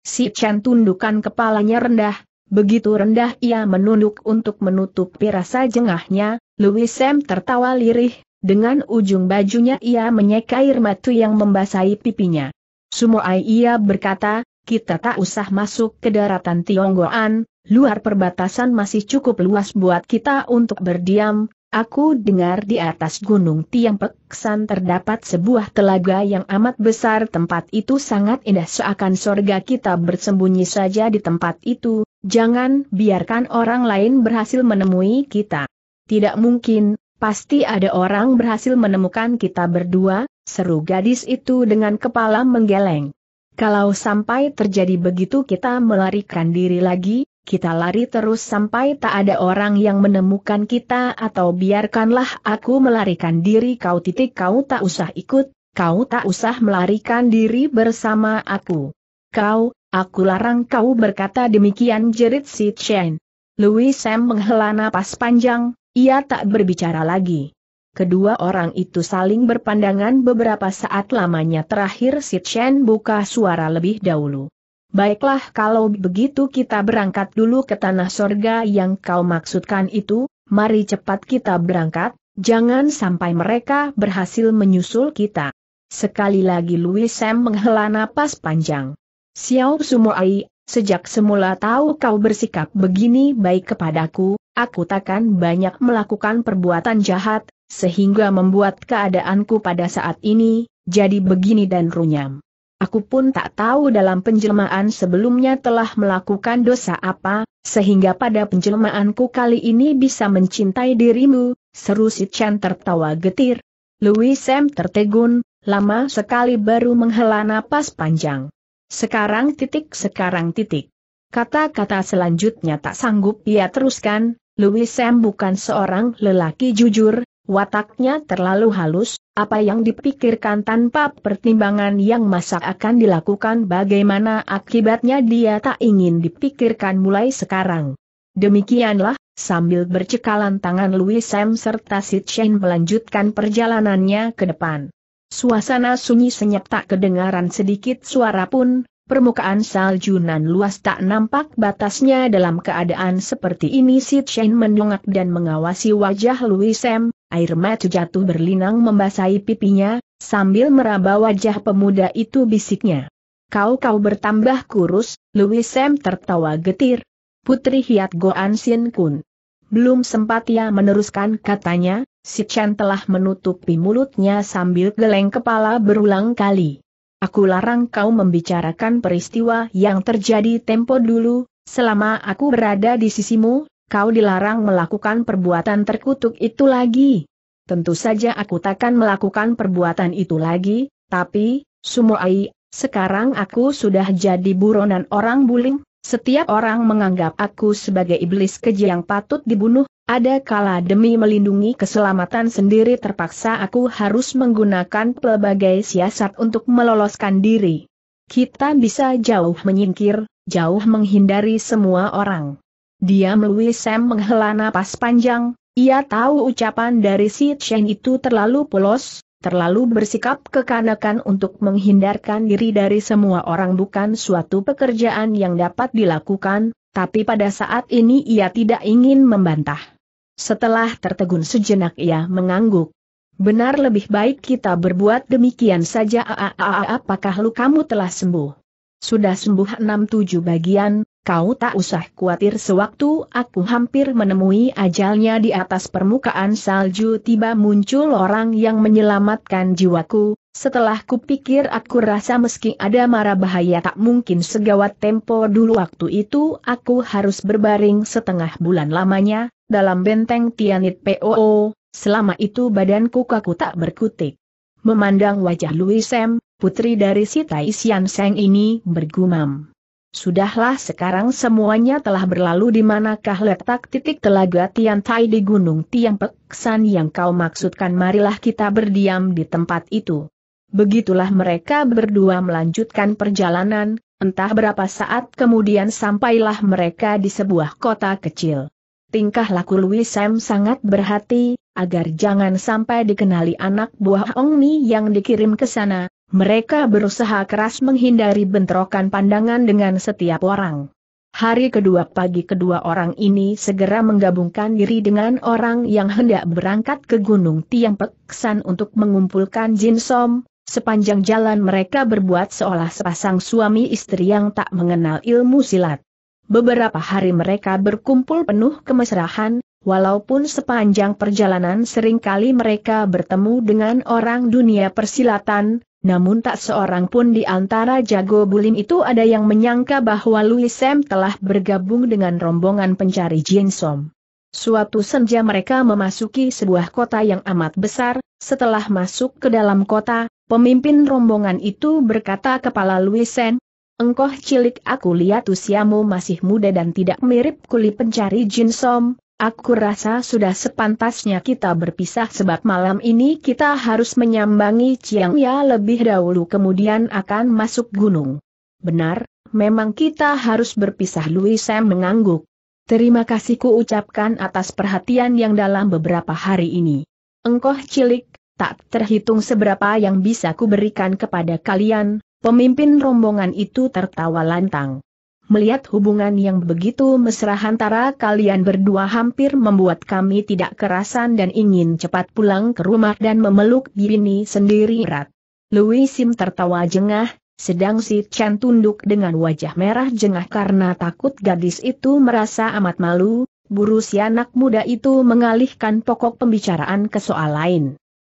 [SPEAKER 1] Si Chen tundukkan kepalanya rendah, begitu rendah ia menunduk untuk menutup rasa jengahnya, Louis Sam tertawa lirih, dengan ujung bajunya ia menyeka air matu yang membasahi pipinya. Sumoai ia berkata, kita tak usah masuk ke daratan Tionggoan, luar perbatasan masih cukup luas buat kita untuk berdiam, Aku dengar di atas gunung Tiang Peksan terdapat sebuah telaga yang amat besar tempat itu sangat indah seakan sorga kita bersembunyi saja di tempat itu, jangan biarkan orang lain berhasil menemui kita. Tidak mungkin, pasti ada orang berhasil menemukan kita berdua, seru gadis itu dengan kepala menggeleng. Kalau sampai terjadi begitu kita melarikan diri lagi, kita lari terus sampai tak ada orang yang menemukan kita atau biarkanlah aku melarikan diri kau titik kau tak usah ikut, kau tak usah melarikan diri bersama aku. Kau, aku larang kau berkata demikian jerit si Chen. Louis Sam menghela napas panjang, ia tak berbicara lagi. Kedua orang itu saling berpandangan beberapa saat lamanya terakhir si Chen buka suara lebih dahulu. Baiklah kalau begitu kita berangkat dulu ke tanah sorga yang kau maksudkan itu, mari cepat kita berangkat, jangan sampai mereka berhasil menyusul kita. Sekali lagi Louis Sam menghela napas panjang. Xiao Sumuai, sejak semula tahu kau bersikap begini baik kepadaku, aku takkan banyak melakukan perbuatan jahat, sehingga membuat keadaanku pada saat ini, jadi begini dan runyam. Aku pun tak tahu dalam penjelmaan sebelumnya telah melakukan dosa apa, sehingga pada penjelmaanku kali ini bisa mencintai dirimu, seru si Chan tertawa getir. Louis Sam tertegun, lama sekali baru menghela napas panjang. Sekarang titik sekarang titik. Kata-kata selanjutnya tak sanggup ia teruskan, Louis Sam bukan seorang lelaki jujur, Wataknya terlalu halus, apa yang dipikirkan tanpa pertimbangan yang masak akan dilakukan bagaimana akibatnya dia tak ingin dipikirkan mulai sekarang. Demikianlah, sambil bercekalan tangan Louis Sam serta Sid Shane melanjutkan perjalanannya ke depan. Suasana sunyi senyap tak kedengaran sedikit suara pun, permukaan saljunan luas tak nampak batasnya dalam keadaan seperti ini Sid Shane mendongak dan mengawasi wajah Louis Sam, Air mata jatuh berlinang membasahi pipinya, sambil meraba wajah pemuda itu bisiknya. Kau-kau bertambah kurus, Louis Sam tertawa getir. Putri Hiat Goan Sin Kun. Belum sempat ia meneruskan katanya, si Chen telah menutupi mulutnya sambil geleng kepala berulang kali. Aku larang kau membicarakan peristiwa yang terjadi tempo dulu, selama aku berada di sisimu, kau dilarang melakukan perbuatan terkutuk itu lagi. Tentu saja aku takkan melakukan perbuatan itu lagi, tapi, Sumoai, sekarang aku sudah jadi buronan orang buling, setiap orang menganggap aku sebagai iblis keji yang patut dibunuh, ada kala demi melindungi keselamatan sendiri terpaksa aku harus menggunakan pelbagai siasat untuk meloloskan diri. Kita bisa jauh menyingkir, jauh menghindari semua orang. Dia Louis Sam menghela napas panjang, ia tahu ucapan dari si Chen itu terlalu polos, terlalu bersikap kekanakan untuk menghindarkan diri dari semua orang bukan suatu pekerjaan yang dapat dilakukan, tapi pada saat ini ia tidak ingin membantah. Setelah tertegun sejenak ia mengangguk. Benar lebih baik kita berbuat demikian saja Apakah lu kamu telah sembuh? Sudah sembuh enam-tujuh bagian, kau tak usah khawatir sewaktu aku hampir menemui ajalnya di atas permukaan salju tiba muncul orang yang menyelamatkan jiwaku, setelah kupikir aku rasa meski ada mara bahaya tak mungkin segawat tempo dulu waktu itu aku harus berbaring setengah bulan lamanya, dalam benteng Tianit POO, selama itu badanku kaku tak berkutik. Memandang wajah Louis Sam, putri dari si Tai Sian Seng ini bergumam. Sudahlah sekarang semuanya telah berlalu di manakah letak titik telaga Tian Tai di Gunung Tiang Peksan yang kau maksudkan marilah kita berdiam di tempat itu. Begitulah mereka berdua melanjutkan perjalanan, entah berapa saat kemudian sampailah mereka di sebuah kota kecil. Tingkah laku Louis Sam sangat berhati, agar jangan sampai dikenali anak buah Ong Ni yang dikirim ke sana, mereka berusaha keras menghindari bentrokan pandangan dengan setiap orang. Hari kedua pagi kedua orang ini segera menggabungkan diri dengan orang yang hendak berangkat ke Gunung Tiang Peksan untuk mengumpulkan Jin Som, sepanjang jalan mereka berbuat seolah sepasang suami istri yang tak mengenal ilmu silat. Beberapa hari mereka berkumpul penuh kemesrahan, walaupun sepanjang perjalanan seringkali mereka bertemu dengan orang dunia persilatan, namun tak seorang pun di antara jago bulim itu ada yang menyangka bahwa Louis Sam telah bergabung dengan rombongan pencari Jin Som. Suatu senja mereka memasuki sebuah kota yang amat besar, setelah masuk ke dalam kota, pemimpin rombongan itu berkata kepala Louis Sam, Engkoh cilik aku lihat usiamu masih muda dan tidak mirip kulit pencari Jin Som, Aku rasa sudah sepantasnya kita berpisah sebab malam ini kita harus menyambangi Chiang Ya lebih dahulu kemudian akan masuk gunung. Benar, memang kita harus berpisah Louis Sam mengangguk. Terima kasih ku ucapkan atas perhatian yang dalam beberapa hari ini. Engkoh cilik, tak terhitung seberapa yang bisa ku berikan kepada kalian, pemimpin rombongan itu tertawa lantang. Melihat hubungan yang begitu mesra antara kalian berdua hampir membuat kami tidak kerasan dan ingin cepat pulang ke rumah dan memeluk bini sendiri erat. Louis Sim tertawa jengah, sedang si Chan tunduk dengan wajah merah jengah karena takut gadis itu merasa amat malu, buru si anak muda itu mengalihkan pokok pembicaraan ke soal lain.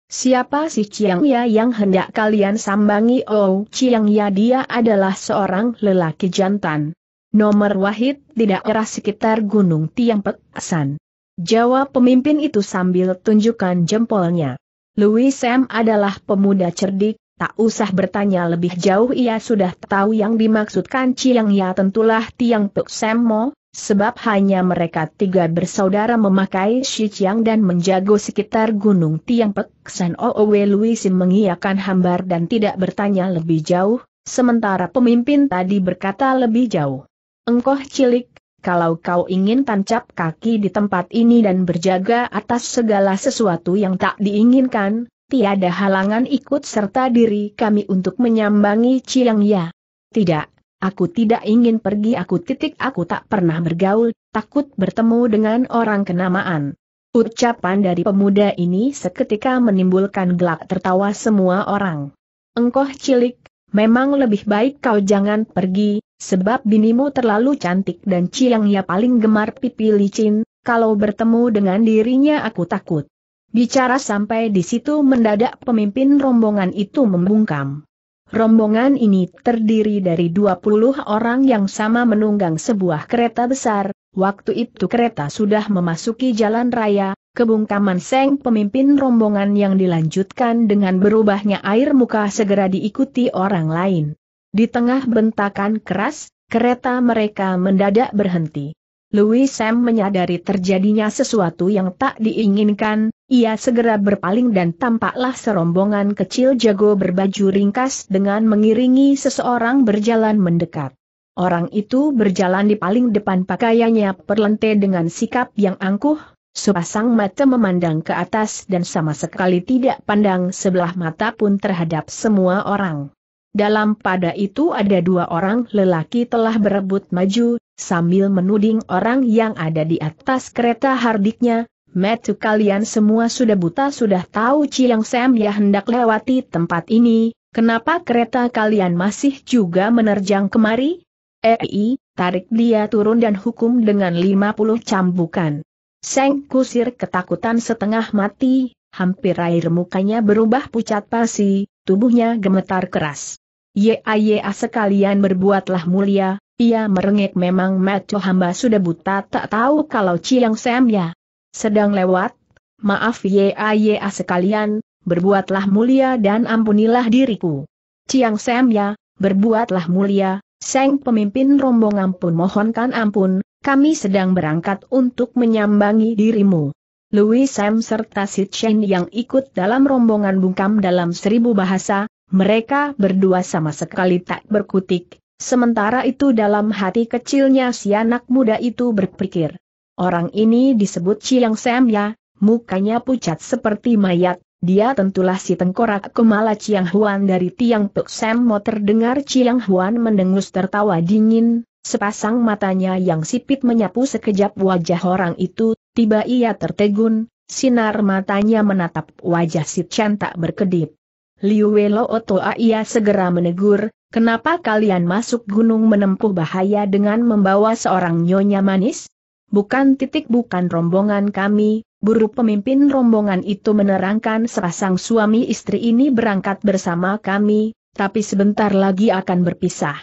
[SPEAKER 1] Siapa si Chiang Ya yang hendak kalian sambangi? Oh, Chiang Ya dia adalah seorang lelaki jantan. Nomor wahid di daerah sekitar Gunung Tiang Peksan. Jawab pemimpin itu sambil tunjukkan jempolnya. Louis Sam adalah pemuda cerdik, tak usah bertanya lebih jauh ia sudah tahu yang dimaksudkan Ciang Ya tentulah Tiang Pek Sam Mo, sebab hanya mereka tiga bersaudara memakai Ciang dan menjago sekitar Gunung Tiang Pek San Louis Sam mengiakan hambar dan tidak bertanya lebih jauh, sementara pemimpin tadi berkata lebih jauh engkoh cilik, kalau kau ingin tancap kaki di tempat ini dan berjaga atas segala sesuatu yang tak diinginkan, tiada halangan ikut serta diri kami untuk menyambangi Ciang Ya. Tidak, aku tidak ingin pergi aku titik aku tak pernah bergaul, takut bertemu dengan orang kenamaan. Ucapan dari pemuda ini seketika menimbulkan gelak tertawa semua orang. Engkoh cilik, memang lebih baik kau jangan pergi, Sebab binimu terlalu cantik dan Ciangnya paling gemar pipi licin, kalau bertemu dengan dirinya aku takut. Bicara sampai di situ mendadak pemimpin rombongan itu membungkam. Rombongan ini terdiri dari 20 orang yang sama menunggang sebuah kereta besar, waktu itu kereta sudah memasuki jalan raya, kebungkaman Seng pemimpin rombongan yang dilanjutkan dengan berubahnya air muka segera diikuti orang lain. Di tengah bentakan keras, kereta mereka mendadak berhenti. Louis Sam menyadari terjadinya sesuatu yang tak diinginkan, ia segera berpaling dan tampaklah serombongan kecil jago berbaju ringkas dengan mengiringi seseorang berjalan mendekat. Orang itu berjalan di paling depan pakaiannya perlente dengan sikap yang angkuh, sepasang mata memandang ke atas dan sama sekali tidak pandang sebelah mata pun terhadap semua orang. Dalam pada itu ada dua orang lelaki telah berebut maju, sambil menuding orang yang ada di atas kereta hardiknya, Metu kalian semua sudah buta sudah tahu ciyang Sam ya hendak lewati tempat ini, kenapa kereta kalian masih juga menerjang kemari? Ei, eh, tarik dia turun dan hukum dengan 50 cambukan. Seng kusir ketakutan setengah mati, hampir air mukanya berubah pucat pasi, tubuhnya gemetar keras. Ya, ya, sekalian berbuatlah mulia, ia merengek memang mata hamba sudah buta tak tahu kalau Ciang Sam ya. Sedang lewat, maaf ya, ya, sekalian, berbuatlah mulia dan ampunilah diriku. Ciang Sam ya, berbuatlah mulia, Seng pemimpin rombongan pun mohonkan ampun, kami sedang berangkat untuk menyambangi dirimu. Louis Sam serta Si Chen yang ikut dalam rombongan bungkam dalam seribu bahasa, mereka berdua sama sekali tak berkutik, sementara itu dalam hati kecilnya si anak muda itu berpikir. Orang ini disebut Chiang Sam ya, mukanya pucat seperti mayat, dia tentulah si tengkorak kemala Chiang Huan dari Tiang Pek Sam mau terdengar Chiang Huan mendengus tertawa dingin, sepasang matanya yang sipit menyapu sekejap wajah orang itu Tiba ia tertegun, sinar matanya menatap wajah si Chen tak berkedip. Liu Welo Otoa ia segera menegur, kenapa kalian masuk gunung menempuh bahaya dengan membawa seorang nyonya manis? Bukan titik bukan rombongan kami, buru pemimpin rombongan itu menerangkan sepasang suami istri ini berangkat bersama kami, tapi sebentar lagi akan berpisah.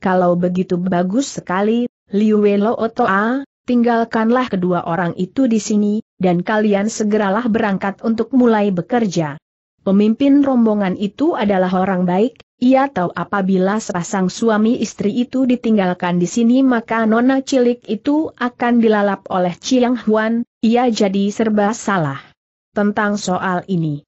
[SPEAKER 1] Kalau begitu bagus sekali, Liu Welo Otoa, tinggalkanlah kedua orang itu di sini, dan kalian segeralah berangkat untuk mulai bekerja. Pemimpin rombongan itu adalah orang baik, ia tahu apabila sepasang suami istri itu ditinggalkan di sini maka nona cilik itu akan dilalap oleh Chiang Huan, ia jadi serba salah. Tentang soal ini.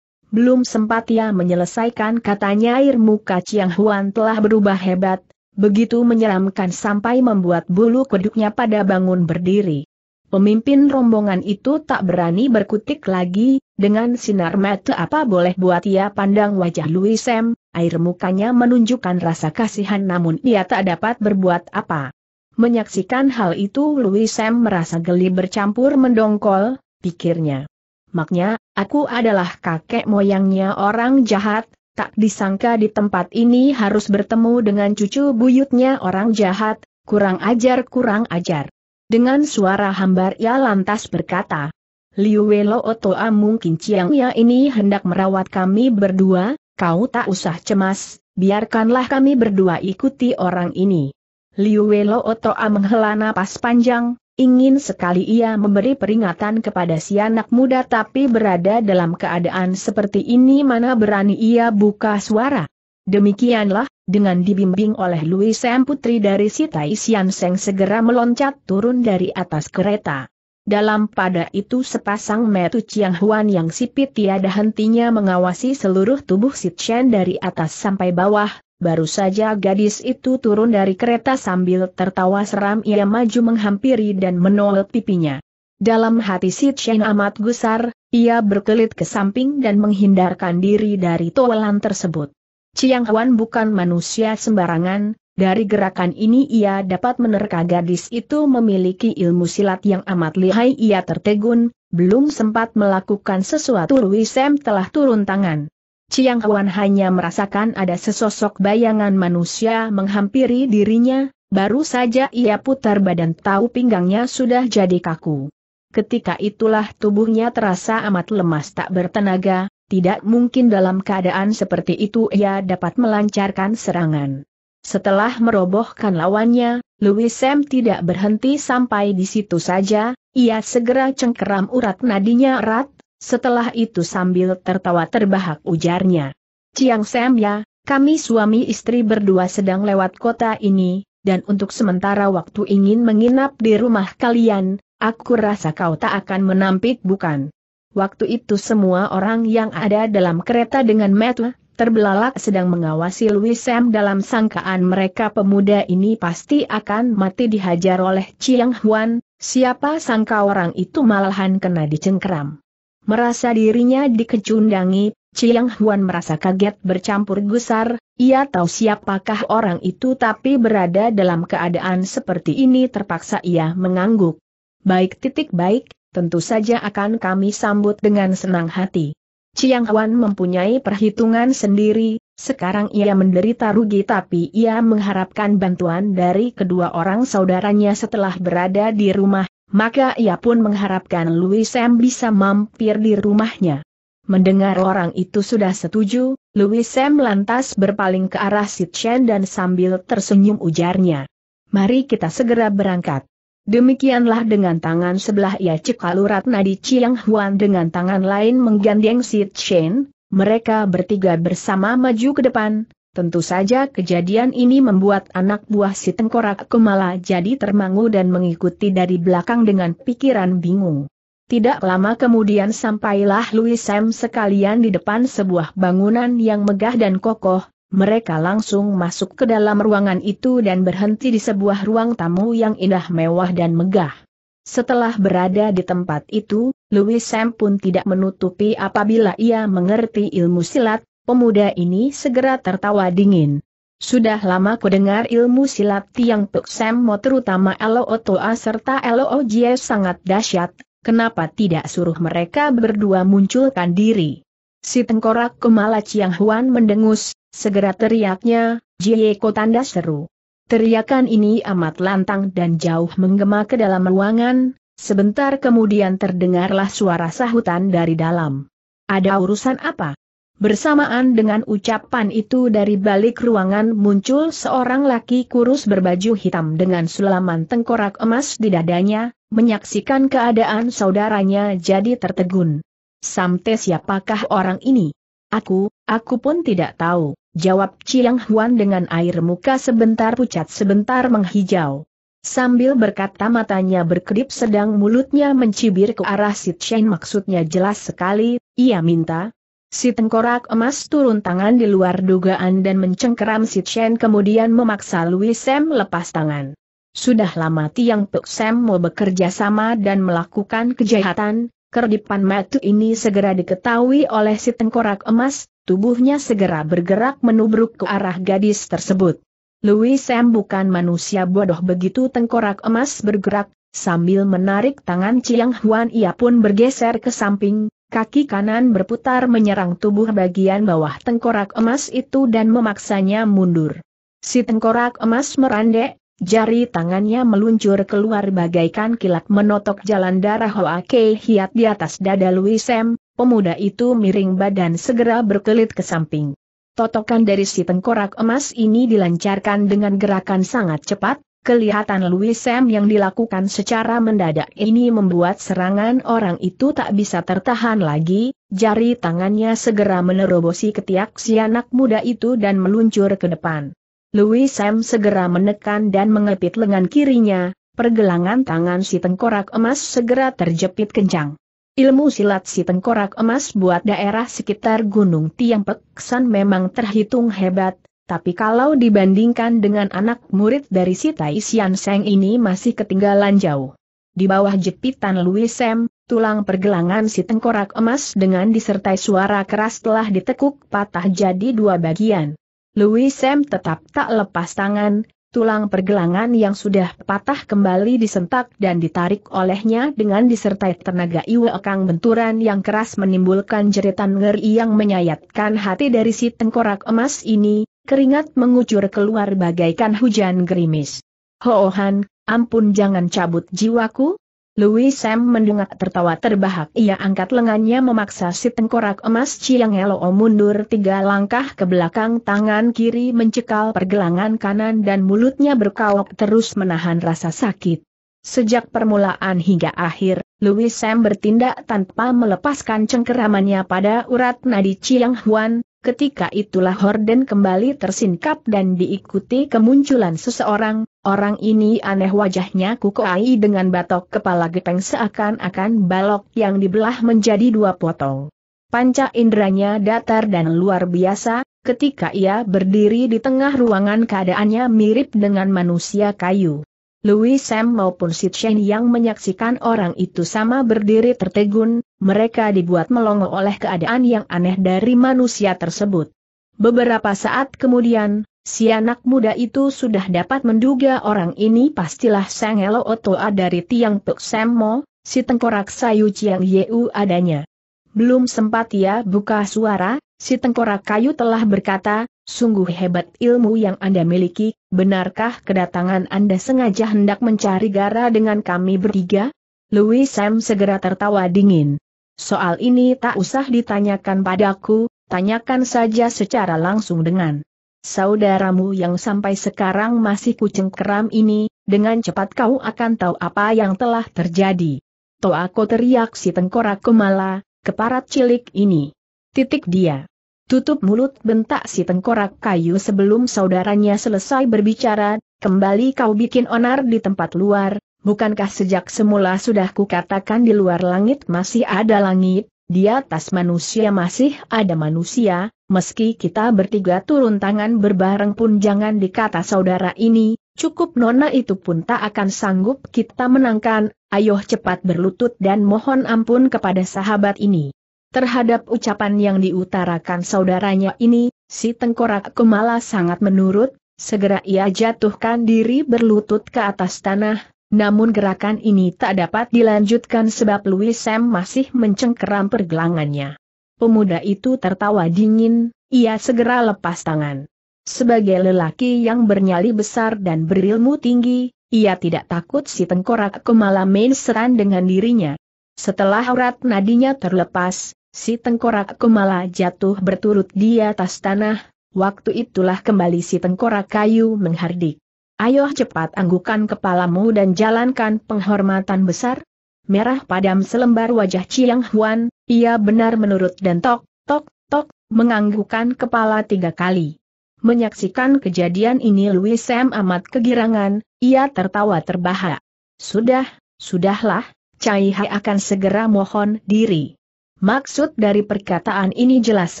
[SPEAKER 1] Belum sempat ia menyelesaikan katanya air muka Chiang Huan telah berubah hebat, begitu menyeramkan sampai membuat bulu kuduknya pada bangun berdiri. Pemimpin rombongan itu tak berani berkutik lagi, dengan sinar mata apa boleh buat ia pandang wajah Louis Sam, air mukanya menunjukkan rasa kasihan namun ia tak dapat berbuat apa. Menyaksikan hal itu Louis Sam merasa geli bercampur mendongkol, pikirnya. Maknya, aku adalah kakek moyangnya orang jahat, tak disangka di tempat ini harus bertemu dengan cucu buyutnya orang jahat, kurang ajar kurang ajar. Dengan suara hambar ia lantas berkata, Liu Welo Otoa mungkin Chiang Ya ini hendak merawat kami berdua, kau tak usah cemas, biarkanlah kami berdua ikuti orang ini. Liu Welo Otoa menghela napas panjang, Ingin sekali ia memberi peringatan kepada si anak muda tapi berada dalam keadaan seperti ini mana berani ia buka suara. Demikianlah, dengan dibimbing oleh Louis M. Putri dari si Sian Seng segera meloncat turun dari atas kereta. Dalam pada itu sepasang metu Chiang Huan yang sipit tiada hentinya mengawasi seluruh tubuh si Chen dari atas sampai bawah, Baru saja gadis itu turun dari kereta sambil tertawa seram ia maju menghampiri dan menolak pipinya. Dalam hati si Chen amat gusar, ia berkelit ke samping dan menghindarkan diri dari toelan tersebut. Chiang Huan bukan manusia sembarangan, dari gerakan ini ia dapat menerka gadis itu memiliki ilmu silat yang amat lihai ia tertegun, belum sempat melakukan sesuatu Louis Sam telah turun tangan. Chiang Huan hanya merasakan ada sesosok bayangan manusia menghampiri dirinya, baru saja ia putar badan tahu pinggangnya sudah jadi kaku. Ketika itulah tubuhnya terasa amat lemas tak bertenaga, tidak mungkin dalam keadaan seperti itu ia dapat melancarkan serangan. Setelah merobohkan lawannya, Louis Sam tidak berhenti sampai di situ saja, ia segera cengkeram urat nadinya erat, setelah itu sambil tertawa terbahak ujarnya. Ciang Sam ya, kami suami istri berdua sedang lewat kota ini, dan untuk sementara waktu ingin menginap di rumah kalian, aku rasa kau tak akan menampik bukan? Waktu itu semua orang yang ada dalam kereta dengan Matt terbelalak sedang mengawasi Louis Sam dalam sangkaan mereka pemuda ini pasti akan mati dihajar oleh Chiang Huan, siapa sangka orang itu malahan kena dicengkram. Merasa dirinya dikecundangi, Chiang Huan merasa kaget bercampur gusar, ia tahu siapakah orang itu tapi berada dalam keadaan seperti ini terpaksa ia mengangguk. Baik titik baik, tentu saja akan kami sambut dengan senang hati. Chiang Huan mempunyai perhitungan sendiri, sekarang ia menderita rugi tapi ia mengharapkan bantuan dari kedua orang saudaranya setelah berada di rumah maka ia pun mengharapkan Louis Sam bisa mampir di rumahnya. Mendengar orang itu sudah setuju, Louis Sam lantas berpaling ke arah Si Chen dan sambil tersenyum ujarnya. Mari kita segera berangkat. Demikianlah dengan tangan sebelah ia cekal urat nadi Chiang Huan dengan tangan lain menggandeng Si Chen, mereka bertiga bersama maju ke depan, Tentu saja kejadian ini membuat anak buah si tengkorak Kumala jadi termangu dan mengikuti dari belakang dengan pikiran bingung. Tidak lama kemudian sampailah Louis Sam sekalian di depan sebuah bangunan yang megah dan kokoh, mereka langsung masuk ke dalam ruangan itu dan berhenti di sebuah ruang tamu yang indah mewah dan megah. Setelah berada di tempat itu, Louis Sam pun tidak menutupi apabila ia mengerti ilmu silat, Pemuda ini segera tertawa dingin. Sudah lama ku dengar ilmu silat Tiang Pek Semmo terutama Elo Toa serta Elo Jie sangat dahsyat, kenapa tidak suruh mereka berdua munculkan diri? Si tengkorak kemala Ciang Huan mendengus, segera teriaknya, Jie Ko tanda seru. Teriakan ini amat lantang dan jauh menggema ke dalam ruangan, sebentar kemudian terdengarlah suara sahutan dari dalam. Ada urusan apa? Bersamaan dengan ucapan itu dari balik ruangan muncul seorang laki kurus berbaju hitam dengan sulaman tengkorak emas di dadanya, menyaksikan keadaan saudaranya jadi tertegun. Samte siapakah orang ini? Aku, aku pun tidak tahu, jawab Chiang Huan dengan air muka sebentar pucat sebentar menghijau. Sambil berkata matanya berkedip sedang mulutnya mencibir ke arah Sit Shen maksudnya jelas sekali, ia minta, Si tengkorak emas turun tangan di luar dugaan dan mencengkeram si Chen kemudian memaksa Louis Sam lepas tangan. Sudah lama Tiang Pek Sam mau bekerja sama dan melakukan kejahatan, kerdipan matu ini segera diketahui oleh si tengkorak emas, tubuhnya segera bergerak menubruk ke arah gadis tersebut. Louis Sam bukan manusia bodoh begitu tengkorak emas bergerak, sambil menarik tangan Chiang Huan ia pun bergeser ke samping, Kaki kanan berputar menyerang tubuh bagian bawah tengkorak emas itu dan memaksanya mundur. Si tengkorak emas merandek, jari tangannya meluncur keluar bagaikan kilat menotok jalan darah Hoa Kei Hiat di atas dada Louis pemuda itu miring badan segera berkelit ke samping. Totokan dari si tengkorak emas ini dilancarkan dengan gerakan sangat cepat, Kelihatan Louis Sam yang dilakukan secara mendadak ini membuat serangan orang itu tak bisa tertahan lagi, jari tangannya segera menerobosi ketiak si anak muda itu dan meluncur ke depan. Louis Sam segera menekan dan mengepit lengan kirinya, pergelangan tangan si tengkorak emas segera terjepit kencang. Ilmu silat si tengkorak emas buat daerah sekitar Gunung Tiang Peksan memang terhitung hebat, tapi kalau dibandingkan dengan anak murid dari si Tai Sian Seng ini masih ketinggalan jauh. Di bawah jepitan Louis Sam, tulang pergelangan si tengkorak emas dengan disertai suara keras telah ditekuk patah jadi dua bagian. Louis Sam tetap tak lepas tangan, tulang pergelangan yang sudah patah kembali disentak dan ditarik olehnya dengan disertai tenaga iwekang benturan yang keras menimbulkan jeritan ngeri yang menyayatkan hati dari si tengkorak emas ini, Keringat mengucur keluar bagaikan hujan gerimis. Hoohan, oh ampun jangan cabut jiwaku. Louis Sam mendengar tertawa terbahak. Ia angkat lengannya memaksa si tengkorak emas Chiang Elo oh mundur tiga langkah ke belakang tangan kiri mencekal pergelangan kanan dan mulutnya berkawok terus menahan rasa sakit. Sejak permulaan hingga akhir, Louis Sam bertindak tanpa melepaskan cengkeramannya pada urat nadi Chiang Huan, Ketika itulah Horden kembali tersingkap dan diikuti kemunculan seseorang, orang ini aneh wajahnya kukuai dengan batok kepala gepeng seakan-akan balok yang dibelah menjadi dua potong. Panca indranya datar dan luar biasa, ketika ia berdiri di tengah ruangan keadaannya mirip dengan manusia kayu. Louis Sam maupun Sid Shen yang menyaksikan orang itu sama berdiri tertegun, mereka dibuat melongo oleh keadaan yang aneh dari manusia tersebut. Beberapa saat kemudian, si anak muda itu sudah dapat menduga orang ini pastilah Sang Elo Otoa dari Tiang Tuk Sammo, si tengkorak sayu Chiang Yeu adanya. Belum sempat ia buka suara, Si tengkorak kayu telah berkata, sungguh hebat ilmu yang Anda miliki, benarkah kedatangan Anda sengaja hendak mencari gara dengan kami bertiga? Louis Sam segera tertawa dingin. Soal ini tak usah ditanyakan padaku, tanyakan saja secara langsung dengan saudaramu yang sampai sekarang masih kucing keram ini, dengan cepat kau akan tahu apa yang telah terjadi. aku teriak si tengkorak kemala, keparat cilik ini. Titik dia. Tutup mulut bentak si tengkorak kayu sebelum saudaranya selesai berbicara, kembali kau bikin onar di tempat luar, bukankah sejak semula sudah kukatakan di luar langit masih ada langit, di atas manusia masih ada manusia, meski kita bertiga turun tangan berbareng pun jangan dikata saudara ini, cukup nona itu pun tak akan sanggup kita menangkan, ayo cepat berlutut dan mohon ampun kepada sahabat ini. Terhadap ucapan yang diutarakan saudaranya ini, si tengkorak Kumala sangat menurut, segera ia jatuhkan diri berlutut ke atas tanah, namun gerakan ini tak dapat dilanjutkan sebab Louis Sam masih mencengkeram pergelangannya. Pemuda itu tertawa dingin, ia segera lepas tangan. Sebagai lelaki yang bernyali besar dan berilmu tinggi, ia tidak takut si tengkorak Kumala main seran dengan dirinya. Setelah urat nadinya terlepas, Si tengkorak kumala jatuh berturut di atas tanah, waktu itulah kembali si tengkorak kayu menghardik. Ayo cepat anggukan kepalamu dan jalankan penghormatan besar. Merah padam selembar wajah Chiang Huan, ia benar menurut dan tok, tok, tok, menganggukan kepala tiga kali. Menyaksikan kejadian ini Louis Sam amat kegirangan, ia tertawa terbahak. Sudah, sudahlah, Cai Hai akan segera mohon diri. Maksud dari perkataan ini jelas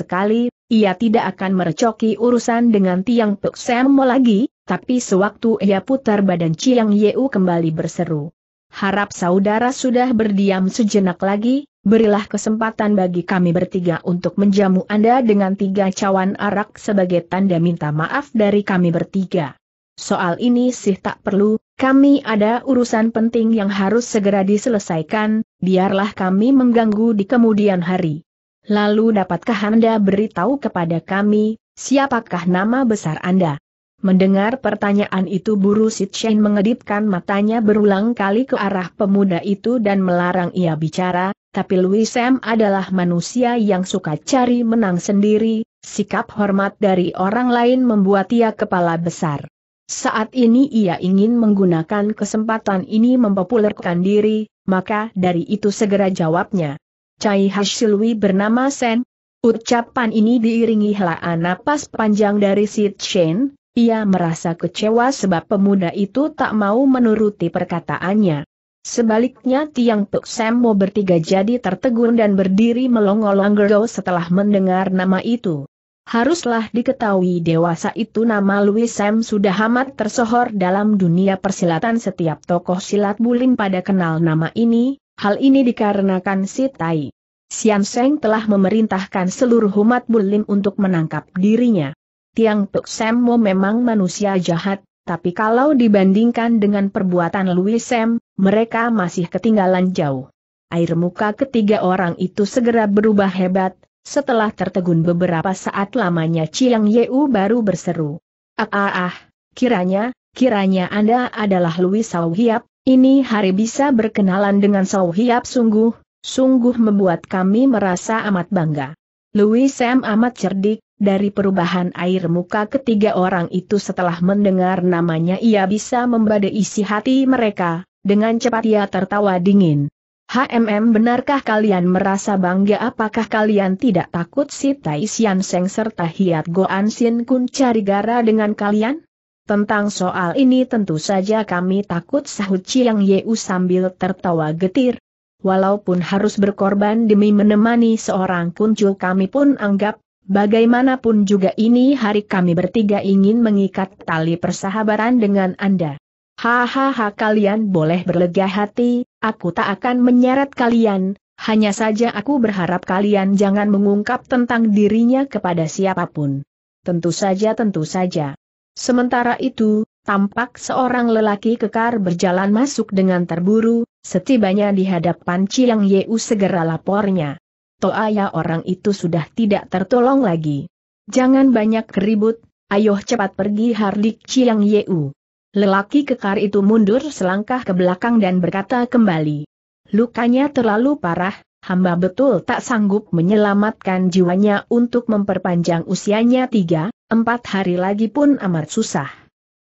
[SPEAKER 1] sekali, ia tidak akan merecoki urusan dengan Tiang Pek Semo lagi, tapi sewaktu ia putar badan Ciang Yeu kembali berseru. Harap saudara sudah berdiam sejenak lagi, berilah kesempatan bagi kami bertiga untuk menjamu Anda dengan tiga cawan arak sebagai tanda minta maaf dari kami bertiga. Soal ini sih tak perlu, kami ada urusan penting yang harus segera diselesaikan, biarlah kami mengganggu di kemudian hari. Lalu dapatkah Anda beritahu kepada kami, siapakah nama besar Anda? Mendengar pertanyaan itu buru Sitchen mengedipkan matanya berulang kali ke arah pemuda itu dan melarang ia bicara, tapi Louis Sam adalah manusia yang suka cari menang sendiri, sikap hormat dari orang lain membuat ia kepala besar. Saat ini ia ingin menggunakan kesempatan ini mempopulerkan diri, maka dari itu segera jawabnya. Cai Hasilwi bernama Sen. Ucapan ini diiringi helaan napas panjang dari Sid Shen, ia merasa kecewa sebab pemuda itu tak mau menuruti perkataannya. Sebaliknya Tiang Pek Sembo bertiga jadi tertegun dan berdiri melongo longgol setelah mendengar nama itu. Haruslah diketahui dewasa itu nama Louis Sam sudah amat tersohor dalam dunia persilatan setiap tokoh silat bulin pada kenal nama ini, hal ini dikarenakan si Tai. Sian Seng telah memerintahkan seluruh umat bulin untuk menangkap dirinya. Tiang Puk Sam Mo memang manusia jahat, tapi kalau dibandingkan dengan perbuatan Louis Sam, mereka masih ketinggalan jauh. Air muka ketiga orang itu segera berubah hebat, setelah tertegun beberapa saat lamanya Chiang Yeu baru berseru. Ah ah ah, kiranya, kiranya Anda adalah Louis Sau Hiap, ini hari bisa berkenalan dengan Sau Hiap sungguh, sungguh membuat kami merasa amat bangga. Louis Sam amat cerdik, dari perubahan air muka ketiga orang itu setelah mendengar namanya ia bisa membadai isi hati mereka, dengan cepat ia tertawa dingin. HMM benarkah kalian merasa bangga apakah kalian tidak takut si Tai Sian Seng serta Hiat Goan Sin Kun cari gara dengan kalian? Tentang soal ini tentu saja kami takut sahut Chiang Yeu sambil tertawa getir. Walaupun harus berkorban demi menemani seorang kuncu kami pun anggap, bagaimanapun juga ini hari kami bertiga ingin mengikat tali persahabatan dengan Anda. Hahaha kalian boleh berlega hati, Aku tak akan menyeret kalian, hanya saja aku berharap kalian jangan mengungkap tentang dirinya kepada siapapun. Tentu saja tentu saja. Sementara itu, tampak seorang lelaki kekar berjalan masuk dengan terburu, setibanya di hadapan Ciang Yeu segera lapornya. Toaya orang itu sudah tidak tertolong lagi. Jangan banyak keribut, ayo cepat pergi Hardik Ciang Yeu. Lelaki kekar itu mundur selangkah ke belakang dan berkata kembali. Lukanya terlalu parah, hamba betul tak sanggup menyelamatkan jiwanya untuk memperpanjang usianya tiga, empat hari lagi pun amat susah.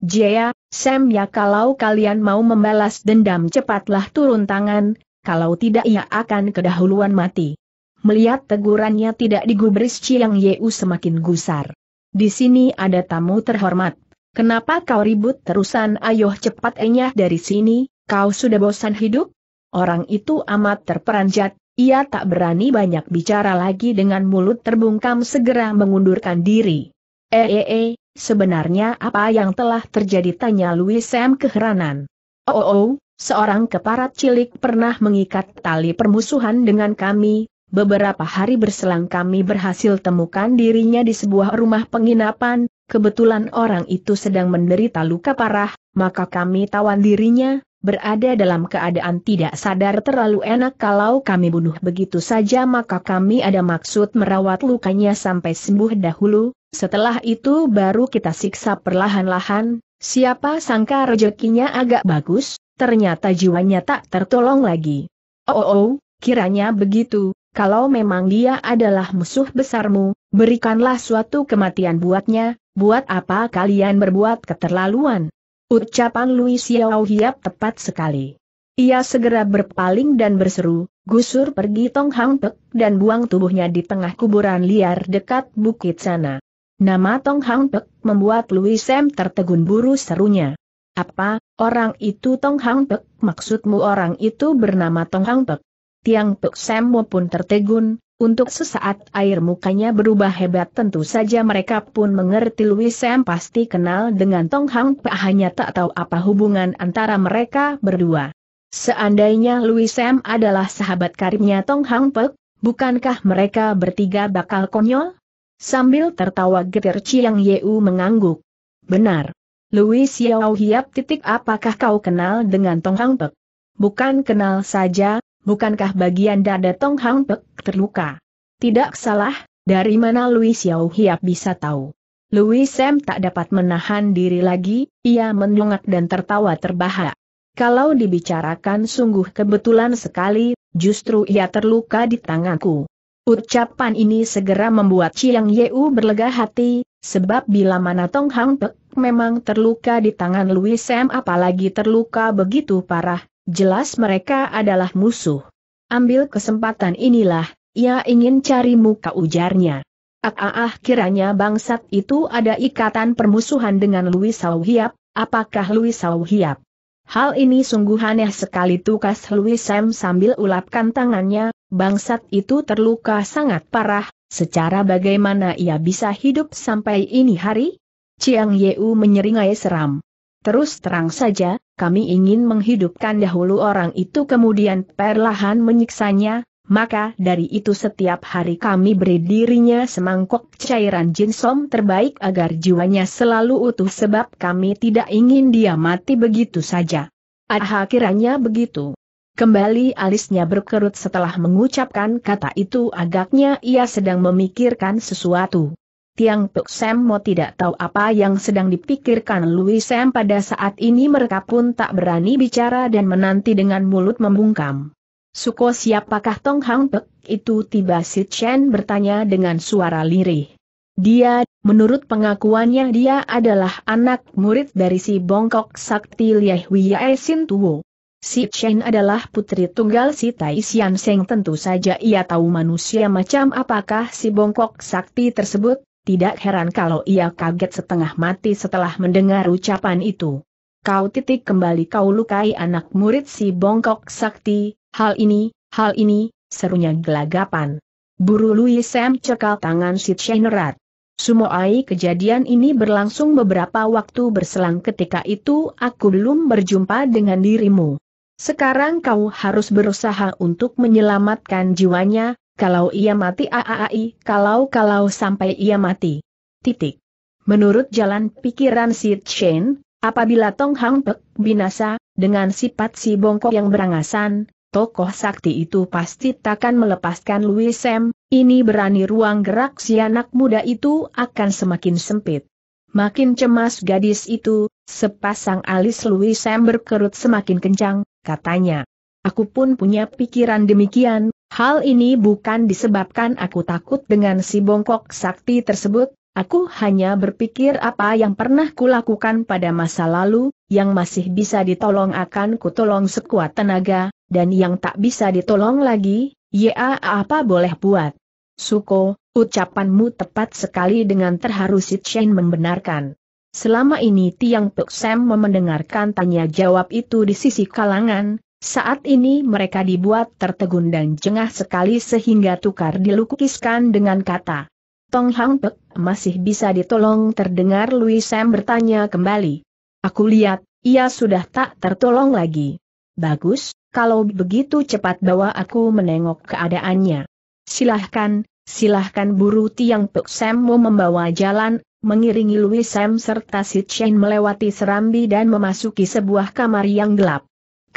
[SPEAKER 1] Jaya, Sam ya kalau kalian mau membalas dendam cepatlah turun tangan, kalau tidak ia akan kedahuluan mati. Melihat tegurannya tidak digubris Chiang Yeu semakin gusar. Di sini ada tamu terhormat. Kenapa kau ribut terusan Ayoh cepat enyah dari sini, kau sudah bosan hidup? Orang itu amat terperanjat, ia tak berani banyak bicara lagi dengan mulut terbungkam segera mengundurkan diri. Ee, eh, -e, eh, eh, sebenarnya apa yang telah terjadi tanya Louis Sam keheranan. Oh, oh, oh, seorang keparat cilik pernah mengikat tali permusuhan dengan kami, Beberapa hari berselang kami berhasil temukan dirinya di sebuah rumah penginapan, Kebetulan orang itu sedang menderita luka parah, maka kami tawan dirinya, berada dalam keadaan tidak sadar terlalu enak kalau kami bunuh begitu saja maka kami ada maksud merawat lukanya sampai sembuh dahulu, setelah itu baru kita siksa perlahan-lahan, siapa sangka rezekinya agak bagus, ternyata jiwanya tak tertolong lagi. Oh oh, oh kiranya begitu, kalau memang dia adalah musuh besarmu, berikanlah suatu kematian buatnya, buat apa kalian berbuat keterlaluan? Ucapan Louis Xiao Hiap tepat sekali. Ia segera berpaling dan berseru, gusur pergi Tong Hang Pek dan buang tubuhnya di tengah kuburan liar dekat bukit sana. Nama Tong Hang Pek membuat Louis Sam tertegun buru serunya. Apa, orang itu Tong Hang Pek, maksudmu orang itu bernama Tong Hang Pek? Tiang Pek Sam maupun tertegun, untuk sesaat air mukanya berubah hebat tentu saja mereka pun mengerti Louis Sam pasti kenal dengan Tong Hang Pe hanya tak tahu apa hubungan antara mereka berdua. Seandainya Louis Sam adalah sahabat karibnya Tong Hang Pek, bukankah mereka bertiga bakal konyol? Sambil tertawa getir Chiang Yeu mengangguk. Benar. Louis Yao Hiap titik apakah kau kenal dengan Tong Hang Pek? Bukan kenal saja, bukankah bagian dada Tong Hang Pek terluka? Tidak salah, dari mana Louis Xiao Hiap bisa tahu? Louis Sam tak dapat menahan diri lagi, ia menyongak dan tertawa terbahak. Kalau dibicarakan sungguh kebetulan sekali, justru ia terluka di tanganku. Ucapan ini segera membuat Chiang Yeu berlega hati, sebab bila mana Tong Hang Pek memang terluka di tangan Louis Sam apalagi terluka begitu parah, Jelas mereka adalah musuh. Ambil kesempatan inilah, ia ingin cari muka ujarnya. Ah, ah, ah kiranya bangsat itu ada ikatan permusuhan dengan Louis Sauhiap, apakah Louis Sauhiap? Hal ini sungguh aneh sekali tukas Louis Sam sambil ulapkan tangannya, bangsat itu terluka sangat parah, secara bagaimana ia bisa hidup sampai ini hari? Chiang Yeu menyeringai seram. Terus terang saja, kami ingin menghidupkan dahulu orang itu kemudian perlahan menyiksanya, maka dari itu setiap hari kami beri dirinya semangkok cairan jinsom terbaik agar jiwanya selalu utuh sebab kami tidak ingin dia mati begitu saja. Aha kiranya begitu. Kembali alisnya berkerut setelah mengucapkan kata itu agaknya ia sedang memikirkan sesuatu. Tiang Pek Sam Mo tidak tahu apa yang sedang dipikirkan Louis Sam pada saat ini mereka pun tak berani bicara dan menanti dengan mulut membungkam. Suko siapakah Tong Hang Pek itu tiba si Chen bertanya dengan suara lirih. Dia, menurut pengakuannya dia adalah anak murid dari si Bongkok Sakti Lieh Sin Tuo. Si Chen adalah putri tunggal si Tai Sian Seng tentu saja ia tahu manusia macam apakah si Bongkok Sakti tersebut, tidak heran kalau ia kaget setengah mati setelah mendengar ucapan itu. Kau titik kembali kau lukai anak murid si bongkok sakti, hal ini, hal ini, serunya gelagapan. Buru Louis Sam cekal tangan si Chenerat. Sumoai kejadian ini berlangsung beberapa waktu berselang ketika itu aku belum berjumpa dengan dirimu. Sekarang kau harus berusaha untuk menyelamatkan jiwanya, kalau ia mati aaai, kalau-kalau sampai ia mati. Titik. Menurut jalan pikiran si Chen, apabila Tong Hang Pek binasa, dengan sifat si bongkok yang berangasan, tokoh sakti itu pasti takkan melepaskan Louis Sam, ini berani ruang gerak si anak muda itu akan semakin sempit. Makin cemas gadis itu, sepasang alis Louis Sam berkerut semakin kencang, katanya. Aku pun punya pikiran demikian, Hal ini bukan disebabkan aku takut dengan si bongkok sakti tersebut, aku hanya berpikir apa yang pernah kulakukan pada masa lalu, yang masih bisa ditolong akan kutolong sekuat tenaga, dan yang tak bisa ditolong lagi, ya apa boleh buat. Suko, ucapanmu tepat sekali dengan terharu si Chen membenarkan. Selama ini Tiang Puk Sam memendengarkan tanya jawab itu di sisi kalangan, saat ini mereka dibuat tertegun dan jengah sekali sehingga tukar dilukiskan dengan kata. Tong Hang Pek, masih bisa ditolong terdengar Louis Sam bertanya kembali. Aku lihat, ia sudah tak tertolong lagi. Bagus, kalau begitu cepat bawa aku menengok keadaannya. Silahkan, silahkan buru Tiang Pek Sam mau membawa jalan, mengiringi Louis Sam serta Si Chen melewati serambi dan memasuki sebuah kamar yang gelap.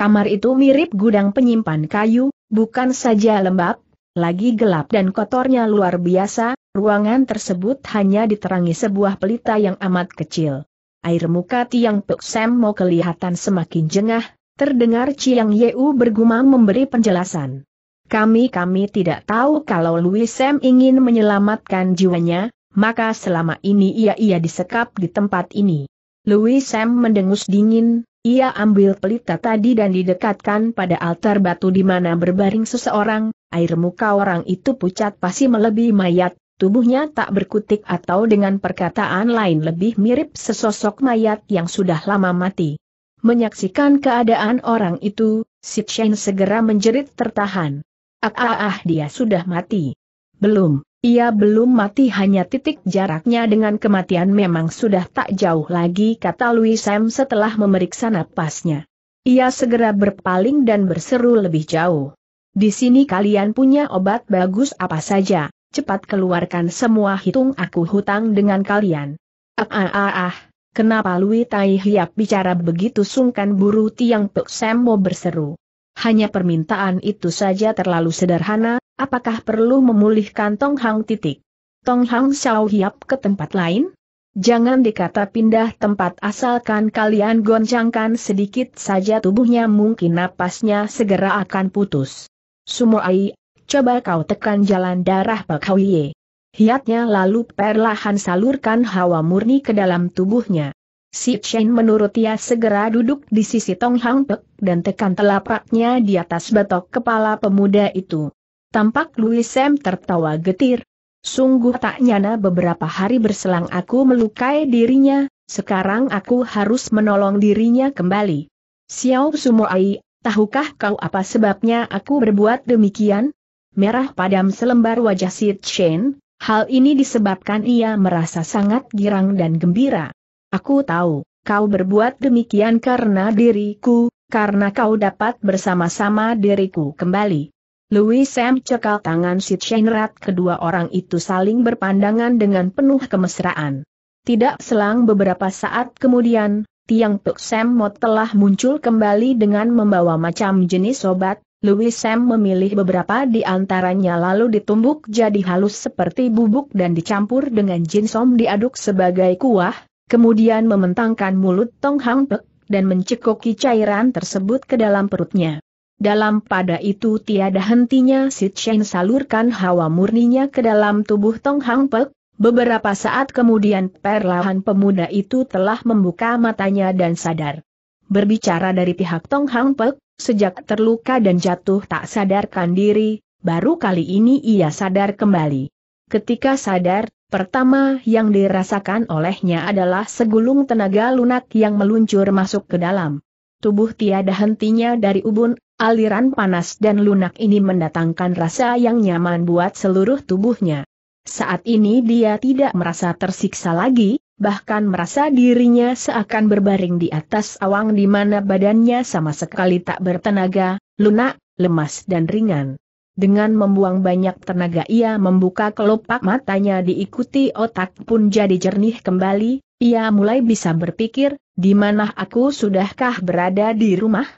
[SPEAKER 1] Kamar itu mirip gudang penyimpan kayu, bukan saja lembab, lagi gelap dan kotornya luar biasa, ruangan tersebut hanya diterangi sebuah pelita yang amat kecil. Air muka Tiang Pek Sam mau kelihatan semakin jengah, terdengar Ciang Yeu bergumam memberi penjelasan. Kami-kami tidak tahu kalau Louis Sam ingin menyelamatkan jiwanya, maka selama ini ia-ia disekap di tempat ini. Louis Sam mendengus dingin, ia ambil pelita tadi dan didekatkan pada altar batu di mana berbaring seseorang, air muka orang itu pucat pasti melebihi mayat, tubuhnya tak berkutik atau dengan perkataan lain lebih mirip sesosok mayat yang sudah lama mati. Menyaksikan keadaan orang itu, Sitchen segera menjerit tertahan. Ah, ah, ah dia sudah mati. Belum. Ia belum mati hanya titik jaraknya dengan kematian memang sudah tak jauh lagi kata Louis Sam setelah memeriksa napasnya. Ia segera berpaling dan berseru lebih jauh. Di sini kalian punya obat bagus apa saja, cepat keluarkan semua hitung aku hutang dengan kalian. Ah ah ah ah, kenapa Louis Tai Hiap bicara begitu sungkan buru tiang Pek Sam mau berseru. Hanya permintaan itu saja terlalu sederhana, Apakah perlu memulihkan Tong Hang titik? Tong Hang Xiao Hiap ke tempat lain? Jangan dikata pindah tempat asalkan kalian goncangkan sedikit saja tubuhnya mungkin napasnya segera akan putus. Sumoai, coba kau tekan jalan darah Pak Hauye. Hiatnya lalu perlahan salurkan hawa murni ke dalam tubuhnya. Si Chen menurut ia segera duduk di sisi Tong Hang Pek dan tekan telapaknya di atas batok kepala pemuda itu. Tampak Louis Sam tertawa getir. Sungguh tak nyana beberapa hari berselang aku melukai dirinya, sekarang aku harus menolong dirinya kembali. Xiao Sumoai, tahukah kau apa sebabnya aku berbuat demikian? Merah padam selembar wajah Sid Chen. hal ini disebabkan ia merasa sangat girang dan gembira. Aku tahu, kau berbuat demikian karena diriku, karena kau dapat bersama-sama diriku kembali. Louis Sam cekal tangan si Chenrat kedua orang itu saling berpandangan dengan penuh kemesraan. Tidak selang beberapa saat kemudian, Tiang Tuk Sam Mot telah muncul kembali dengan membawa macam jenis obat, Louis Sam memilih beberapa di antaranya lalu ditumbuk jadi halus seperti bubuk dan dicampur dengan jinsom diaduk sebagai kuah, kemudian mementangkan mulut Tong Hang Pek dan mencekoki cairan tersebut ke dalam perutnya. Dalam pada itu tiada hentinya Si Chen salurkan hawa murninya ke dalam tubuh Tong Hang Pek, beberapa saat kemudian perlahan pemuda itu telah membuka matanya dan sadar. Berbicara dari pihak Tong Hang Pek, sejak terluka dan jatuh tak sadarkan diri, baru kali ini ia sadar kembali. Ketika sadar, pertama yang dirasakan olehnya adalah segulung tenaga lunak yang meluncur masuk ke dalam tubuh tiada hentinya dari ubun, Aliran panas dan lunak ini mendatangkan rasa yang nyaman buat seluruh tubuhnya. Saat ini dia tidak merasa tersiksa lagi, bahkan merasa dirinya seakan berbaring di atas awang di mana badannya sama sekali tak bertenaga, lunak, lemas dan ringan. Dengan membuang banyak tenaga ia membuka kelopak matanya diikuti otak pun jadi jernih kembali, ia mulai bisa berpikir, di mana aku sudahkah berada di rumah?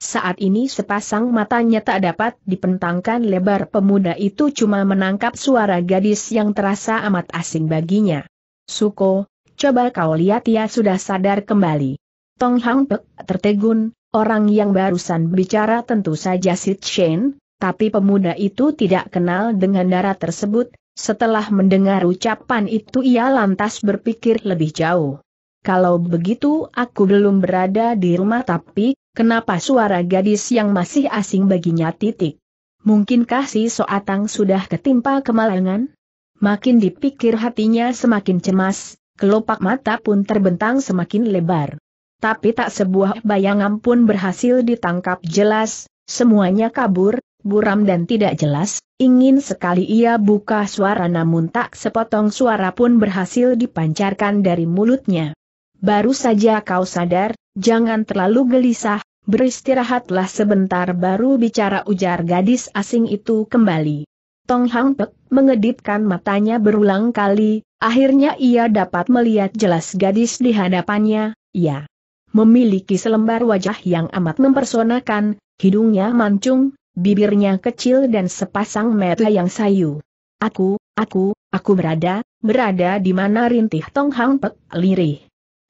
[SPEAKER 1] Saat ini sepasang matanya tak dapat dipentangkan lebar pemuda itu cuma menangkap suara gadis yang terasa amat asing baginya. Suko, coba kau lihat ia ya sudah sadar kembali. Tong Hang Pek tertegun, orang yang barusan bicara tentu saja Sid Shen, tapi pemuda itu tidak kenal dengan darah tersebut, setelah mendengar ucapan itu ia lantas berpikir lebih jauh. Kalau begitu aku belum berada di rumah tapi Kenapa suara gadis yang masih asing baginya titik? Mungkinkah si Soatang sudah ketimpa kemalangan? Makin dipikir hatinya semakin cemas, kelopak mata pun terbentang semakin lebar. Tapi tak sebuah bayangan pun berhasil ditangkap jelas, semuanya kabur, buram dan tidak jelas, ingin sekali ia buka suara namun tak sepotong suara pun berhasil dipancarkan dari mulutnya. Baru saja kau sadar, jangan terlalu gelisah, beristirahatlah sebentar baru bicara ujar gadis asing itu kembali. Tong Hang Pek mengedipkan matanya berulang kali, akhirnya ia dapat melihat jelas gadis di hadapannya, ya. Memiliki selembar wajah yang amat mempersonakan, hidungnya mancung, bibirnya kecil dan sepasang mata yang sayu. Aku, aku, aku berada, berada di mana rintih Tong Hang Pek lirih.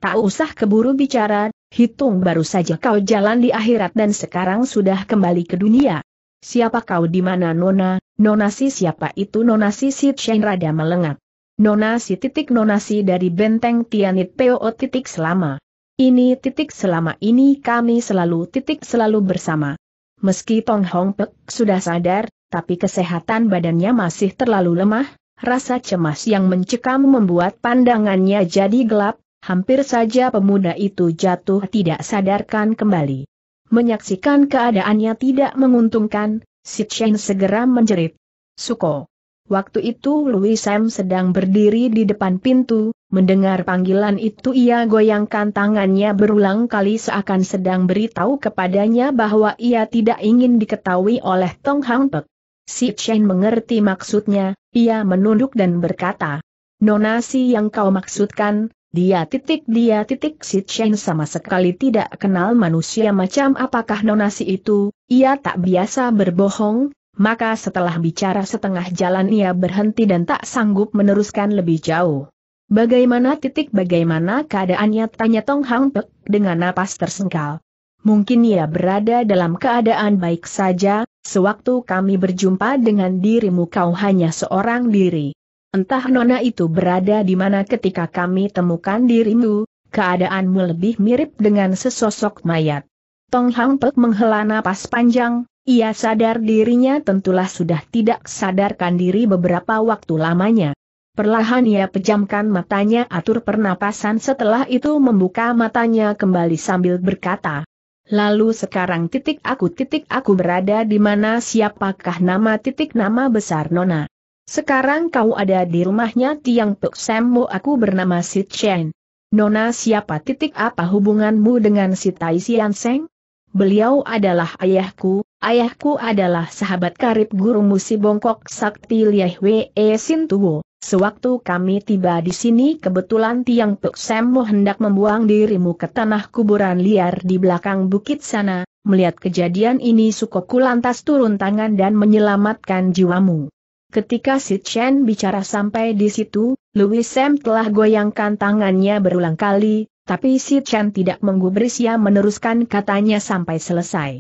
[SPEAKER 1] Tak usah keburu bicara, Hitung baru saja kau jalan di akhirat dan sekarang sudah kembali ke dunia. Siapa kau di mana Nona, Nona si siapa itu Nona si si Chen rada melengak. Nona si titik Nona si dari benteng Tianit Peo titik selama. Ini titik selama ini kami selalu titik selalu bersama. Meski Tong Hong Pek sudah sadar, tapi kesehatan badannya masih terlalu lemah, rasa cemas yang mencekam membuat pandangannya jadi gelap, hampir saja pemuda itu jatuh tidak sadarkan kembali. Menyaksikan keadaannya tidak menguntungkan, si Chen segera menjerit. Suko. Waktu itu Louis Sam sedang berdiri di depan pintu, mendengar panggilan itu ia goyangkan tangannya berulang kali seakan sedang beritahu kepadanya bahwa ia tidak ingin diketahui oleh Tong Hang Pek. Si Chen mengerti maksudnya, ia menunduk dan berkata, Nonasi yang kau maksudkan, dia titik dia titik si Chen sama sekali tidak kenal manusia macam apakah nonasi itu, ia tak biasa berbohong, maka setelah bicara setengah jalan ia berhenti dan tak sanggup meneruskan lebih jauh. Bagaimana titik bagaimana keadaannya tanya Tong Hang Pek dengan napas tersengkal. Mungkin ia berada dalam keadaan baik saja, sewaktu kami berjumpa dengan dirimu kau hanya seorang diri. Entah nona itu berada di mana ketika kami temukan dirimu, keadaanmu lebih mirip dengan sesosok mayat. Tong Hang Pek menghela napas panjang, ia sadar dirinya tentulah sudah tidak sadarkan diri beberapa waktu lamanya. Perlahan ia pejamkan matanya atur pernapasan setelah itu membuka matanya kembali sambil berkata. Lalu sekarang titik aku titik aku berada di mana siapakah nama titik nama besar Nona. Sekarang kau ada di rumahnya Tiang Tok aku bernama Sit Chen. Nona siapa titik apa hubunganmu dengan si Tai Sian Seng? Beliau adalah ayahku, ayahku adalah sahabat karib guru musi bongkok sakti Lieh Wee Tuo. Sewaktu kami tiba di sini kebetulan Tiang Tok Semmo hendak membuang dirimu ke tanah kuburan liar di belakang bukit sana, melihat kejadian ini Sukoku lantas turun tangan dan menyelamatkan jiwamu. Ketika si Chen bicara sampai di situ, Louis Sam telah goyangkan tangannya berulang kali, tapi si Chen tidak menggubris ia meneruskan katanya sampai selesai.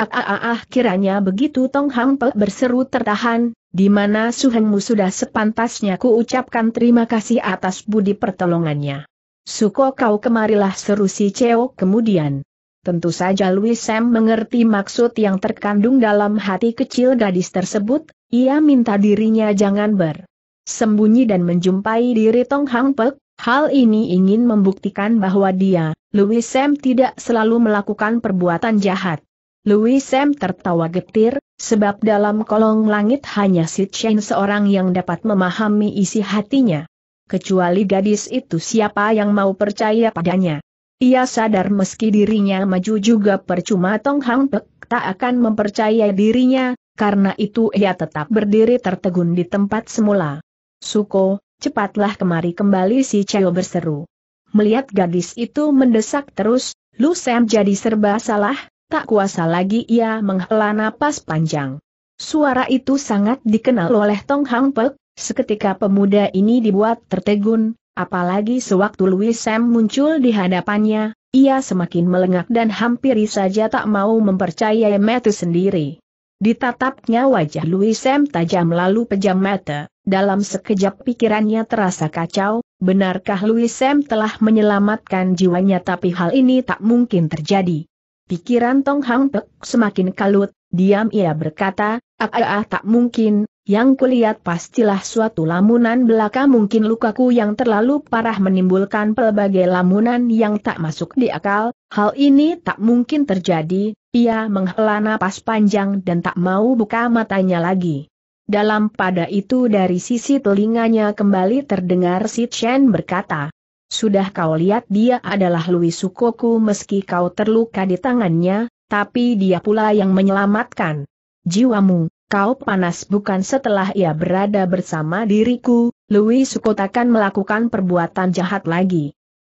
[SPEAKER 1] Ah, ah, ah, ah kiranya begitu Tong Hang Pe berseru tertahan, di mana Suhengmu sudah sepantasnya ku ucapkan terima kasih atas budi pertolongannya. Suko kau kemarilah seru si Cheo kemudian. Tentu saja Louis Sam mengerti maksud yang terkandung dalam hati kecil gadis tersebut, ia minta dirinya jangan bersembunyi dan menjumpai diri Tong Hang Pek, hal ini ingin membuktikan bahwa dia, Louis Sam tidak selalu melakukan perbuatan jahat. Louis Sam tertawa getir, sebab dalam kolong langit hanya si Chen seorang yang dapat memahami isi hatinya. Kecuali gadis itu siapa yang mau percaya padanya. Ia sadar meski dirinya maju juga percuma Tong Hang Pek tak akan mempercaya dirinya, karena itu ia tetap berdiri tertegun di tempat semula. Suko, cepatlah kemari kembali si Ceo berseru. Melihat gadis itu mendesak terus, Lu Sam jadi serba salah, tak kuasa lagi ia menghela napas panjang. Suara itu sangat dikenal oleh Tong Hang Pek, seketika pemuda ini dibuat tertegun, apalagi sewaktu Louis Sam muncul di hadapannya, ia semakin melengak dan hampir saja tak mau mempercayai metu sendiri. Ditatapnya wajah Louis Sam tajam lalu pejam mata, dalam sekejap pikirannya terasa kacau, benarkah Louis Sam telah menyelamatkan jiwanya tapi hal ini tak mungkin terjadi. Pikiran Tong Hang Pek semakin kalut, diam ia berkata, ah, ah, ah tak mungkin, yang kulihat pastilah suatu lamunan belaka mungkin lukaku yang terlalu parah menimbulkan pelbagai lamunan yang tak masuk di akal, hal ini tak mungkin terjadi, ia menghela napas panjang dan tak mau buka matanya lagi. Dalam pada itu dari sisi telinganya kembali terdengar si Chen berkata, Sudah kau lihat dia adalah Louis Sukoku meski kau terluka di tangannya, tapi dia pula yang menyelamatkan jiwamu, kau panas bukan setelah ia berada bersama diriku, Louis Sukotakan melakukan perbuatan jahat lagi.